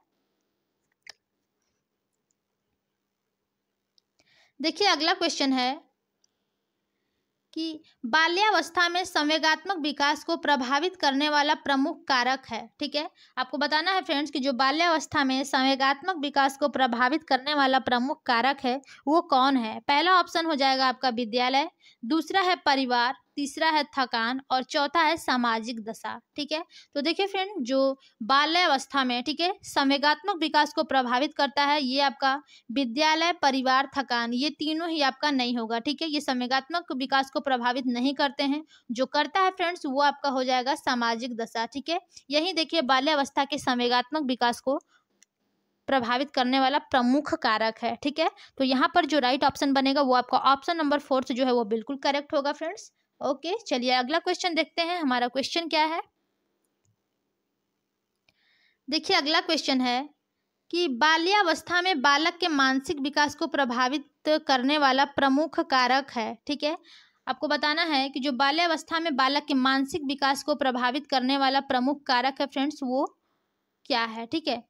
देखिए अगला क्वेश्चन है कि बाल्यावस्था में संवेगात्मक विकास को प्रभावित करने वाला प्रमुख कारक है ठीक है आपको बताना है फ्रेंड्स कि जो बाल्यावस्था में संवेगात्मक विकास को प्रभावित करने वाला प्रमुख कारक है वो कौन है पहला ऑप्शन हो जाएगा आपका विद्यालय दूसरा है परिवार तीसरा है थकान और चौथा है सामाजिक दशा ठीक है तो देखिए फ्रेंड जो अवस्था में ठीक है संवेगात्मक विकास को प्रभावित करता है ये आपका विद्यालय परिवार थकान ये तीनों ही आपका नहीं होगा ठीक है ये संवेगात्मक विकास को प्रभावित नहीं करते हैं जो करता है फ्रेंड्स वो आपका हो जाएगा सामाजिक दशा ठीक है यही देखिए बाल्यावस्था के संवेगात्मक विकास को प्रभावित करने वाला प्रमुख कारक है ठीक है तो यहाँ पर जो राइट ऑप्शन बनेगा वो आपका ऑप्शन नंबर फोर्थ जो है वो बिल्कुल करेक्ट होगा फ्रेंड्स ओके चलिए अगला क्वेश्चन देखते हैं हमारा क्वेश्चन क्या है देखिए अगला क्वेश्चन है कि बाल्यावस्था में बालक के मानसिक विकास को प्रभावित करने वाला प्रमुख कारक है ठीक है आपको बताना है कि जो बाल्यावस्था में बालक के मानसिक विकास को प्रभावित करने वाला प्रमुख कारक है फ्रेंड्स वो क्या है ठीक है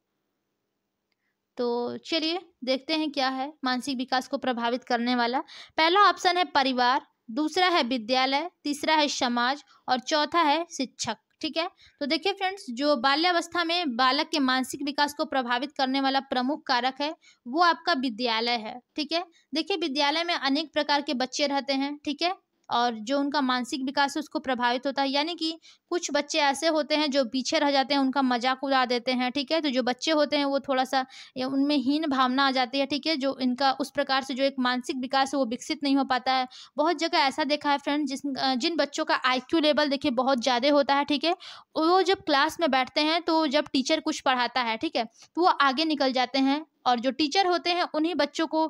तो चलिए देखते हैं क्या है मानसिक विकास को प्रभावित करने वाला पहला ऑप्शन है परिवार दूसरा है विद्यालय तीसरा है समाज और चौथा है शिक्षक ठीक है तो देखिए फ्रेंड्स जो बाल्यावस्था में बालक के मानसिक विकास को प्रभावित करने वाला प्रमुख कारक है वो आपका विद्यालय है ठीक है देखिए विद्यालय में अनेक प्रकार के बच्चे रहते हैं ठीक है और जो उनका मानसिक विकास है उसको प्रभावित होता है यानी कि कुछ बच्चे ऐसे होते हैं जो पीछे रह जाते हैं उनका मजाक उड़ा देते हैं ठीक है तो जो बच्चे होते हैं वो थोड़ा सा उनमें हीन भावना आ जाती है ठीक है जो इनका उस प्रकार से जो एक मानसिक विकास है वो विकसित नहीं हो पाता है बहुत जगह ऐसा देखा है फ्रेंड जिस जिन बच्चों का आई लेवल देखिए बहुत ज़्यादा होता है ठीक है वो जब क्लास में बैठते हैं तो जब टीचर कुछ पढ़ाता है ठीक है तो वो आगे निकल जाते हैं और जो टीचर होते हैं उन्हीं बच्चों को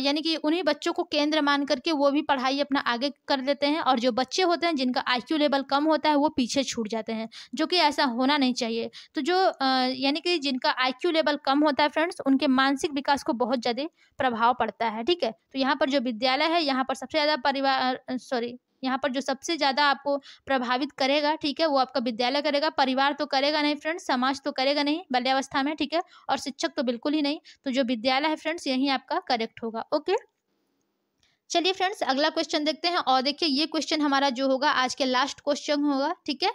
यानी कि उन्हीं बच्चों को केंद्र मान करके वो भी पढ़ाई अपना आगे कर लेते हैं और जो बच्चे होते हैं जिनका आई लेवल कम होता है वो पीछे छूट जाते हैं जो कि ऐसा होना नहीं चाहिए तो जो यानी कि जिनका आई लेवल कम होता है फ्रेंड्स उनके मानसिक विकास को बहुत ज़्यादा प्रभाव पड़ता है ठीक है तो यहाँ पर जो विद्यालय है यहाँ पर सबसे ज़्यादा परिवार सॉरी यहाँ पर जो सबसे ज़्यादा आपको प्रभावित करेगा ठीक है वो आपका विद्यालय करेगा परिवार तो करेगा नहीं फ्रेंड्स समाज तो करेगा नहीं बल्यावस्था में ठीक है और शिक्षक तो बिल्कुल ही नहीं तो जो विद्यालय है फ्रेंड्स यही आपका करेक्ट होगा ओके चलिए फ्रेंड्स अगला क्वेश्चन देखते हैं और देखिए ये क्वेश्चन हमारा जो होगा आज के लास्ट क्वेश्चन होगा ठीक है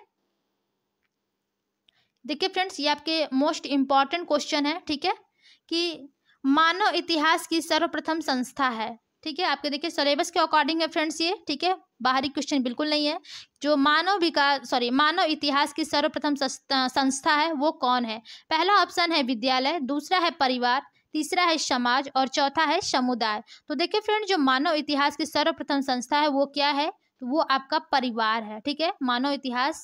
देखिए फ्रेंड्स ये आपके मोस्ट इम्पॉर्टेंट क्वेश्चन है ठीक है कि मानव इतिहास की सर्वप्रथम संस्था है ठीक है आपके देखिए सिलेबस के अकॉर्डिंग है फ्रेंड्स ये ठीक है बाहरी क्वेश्चन बिल्कुल नहीं है जो मानव विकास सॉरी मानव इतिहास की सर्वप्रथम संस्था है वो कौन है पहला ऑप्शन है विद्यालय दूसरा है परिवार तीसरा है समाज और चौथा है समुदाय तो देखिए फ्रेंड जो मानव इतिहास की सर्वप्रथम संस्था है वो क्या है तो वो आपका परिवार है ठीक है मानव इतिहास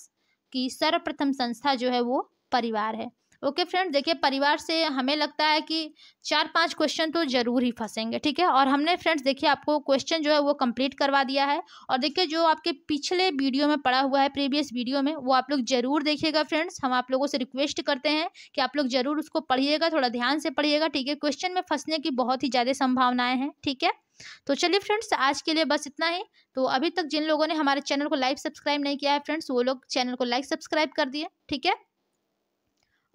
की सर्वप्रथम संस्था जो है वो परिवार है ओके फ्रेंड देखिए परिवार से हमें लगता है कि चार पांच क्वेश्चन तो जरूर ही फंसेंगे ठीक है और हमने फ्रेंड्स देखिए आपको क्वेश्चन जो है वो कंप्लीट करवा दिया है और देखिए जो आपके पिछले वीडियो में पड़ा हुआ है प्रीवियस वीडियो में वो आप लोग जरूर देखिएगा फ्रेंड्स हम आप लोगों से रिक्वेस्ट करते हैं कि आप लोग जरूर उसको पढ़िएगा थोड़ा ध्यान से पढ़िएगा ठीक है क्वेश्चन में फंसने की बहुत ही ज़्यादा संभावनाएँ हैं ठीक है तो चलिए फ्रेंड्स आज के लिए बस इतना ही तो अभी तक जिन लोगों ने हमारे चैनल को लाइक सब्सक्राइब नहीं किया है फ्रेंड्स वो लोग चैनल को लाइक सब्सक्राइब कर दिए ठीक है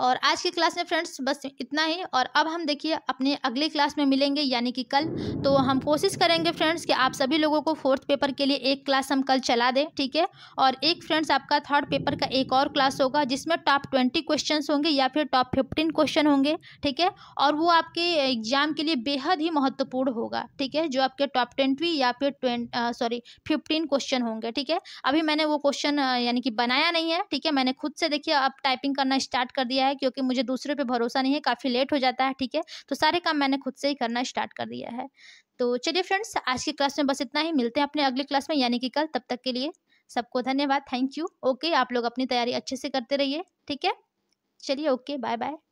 और आज की क्लास में फ्रेंड्स बस इतना ही और अब हम देखिए अपने अगले क्लास में मिलेंगे यानी कि कल तो हम कोशिश करेंगे फ्रेंड्स कि आप सभी लोगों को फोर्थ पेपर के लिए एक क्लास हम कल चला दें ठीक है और एक फ्रेंड्स आपका थर्ड पेपर का एक और क्लास होगा जिसमें टॉप ट्वेंटी क्वेश्चन होंगे या फिर टॉप फिफ्टीन क्वेश्चन होंगे ठीक है और वो आपके एग्जाम के लिए बेहद ही महत्वपूर्ण होगा ठीक है जो आपके टॉप ट्वेंटी या फिर सॉरी फिफ्टीन क्वेश्चन होंगे ठीक है अभी मैंने वो क्वेश्चन यानी कि बनाया नहीं है ठीक है मैंने खुद से देखिए अब टाइपिंग करना स्टार्ट कर दिया है है क्योंकि मुझे दूसरे पे भरोसा नहीं है काफ़ी लेट हो जाता है ठीक है तो सारे काम मैंने खुद से ही करना स्टार्ट कर दिया है तो चलिए फ्रेंड्स आज की क्लास में बस इतना ही मिलते हैं अपने अगली क्लास में यानी कि कल तब तक के लिए सबको धन्यवाद थैंक यू ओके आप लोग अपनी तैयारी अच्छे से करते रहिए ठीक है चलिए ओके बाय बाय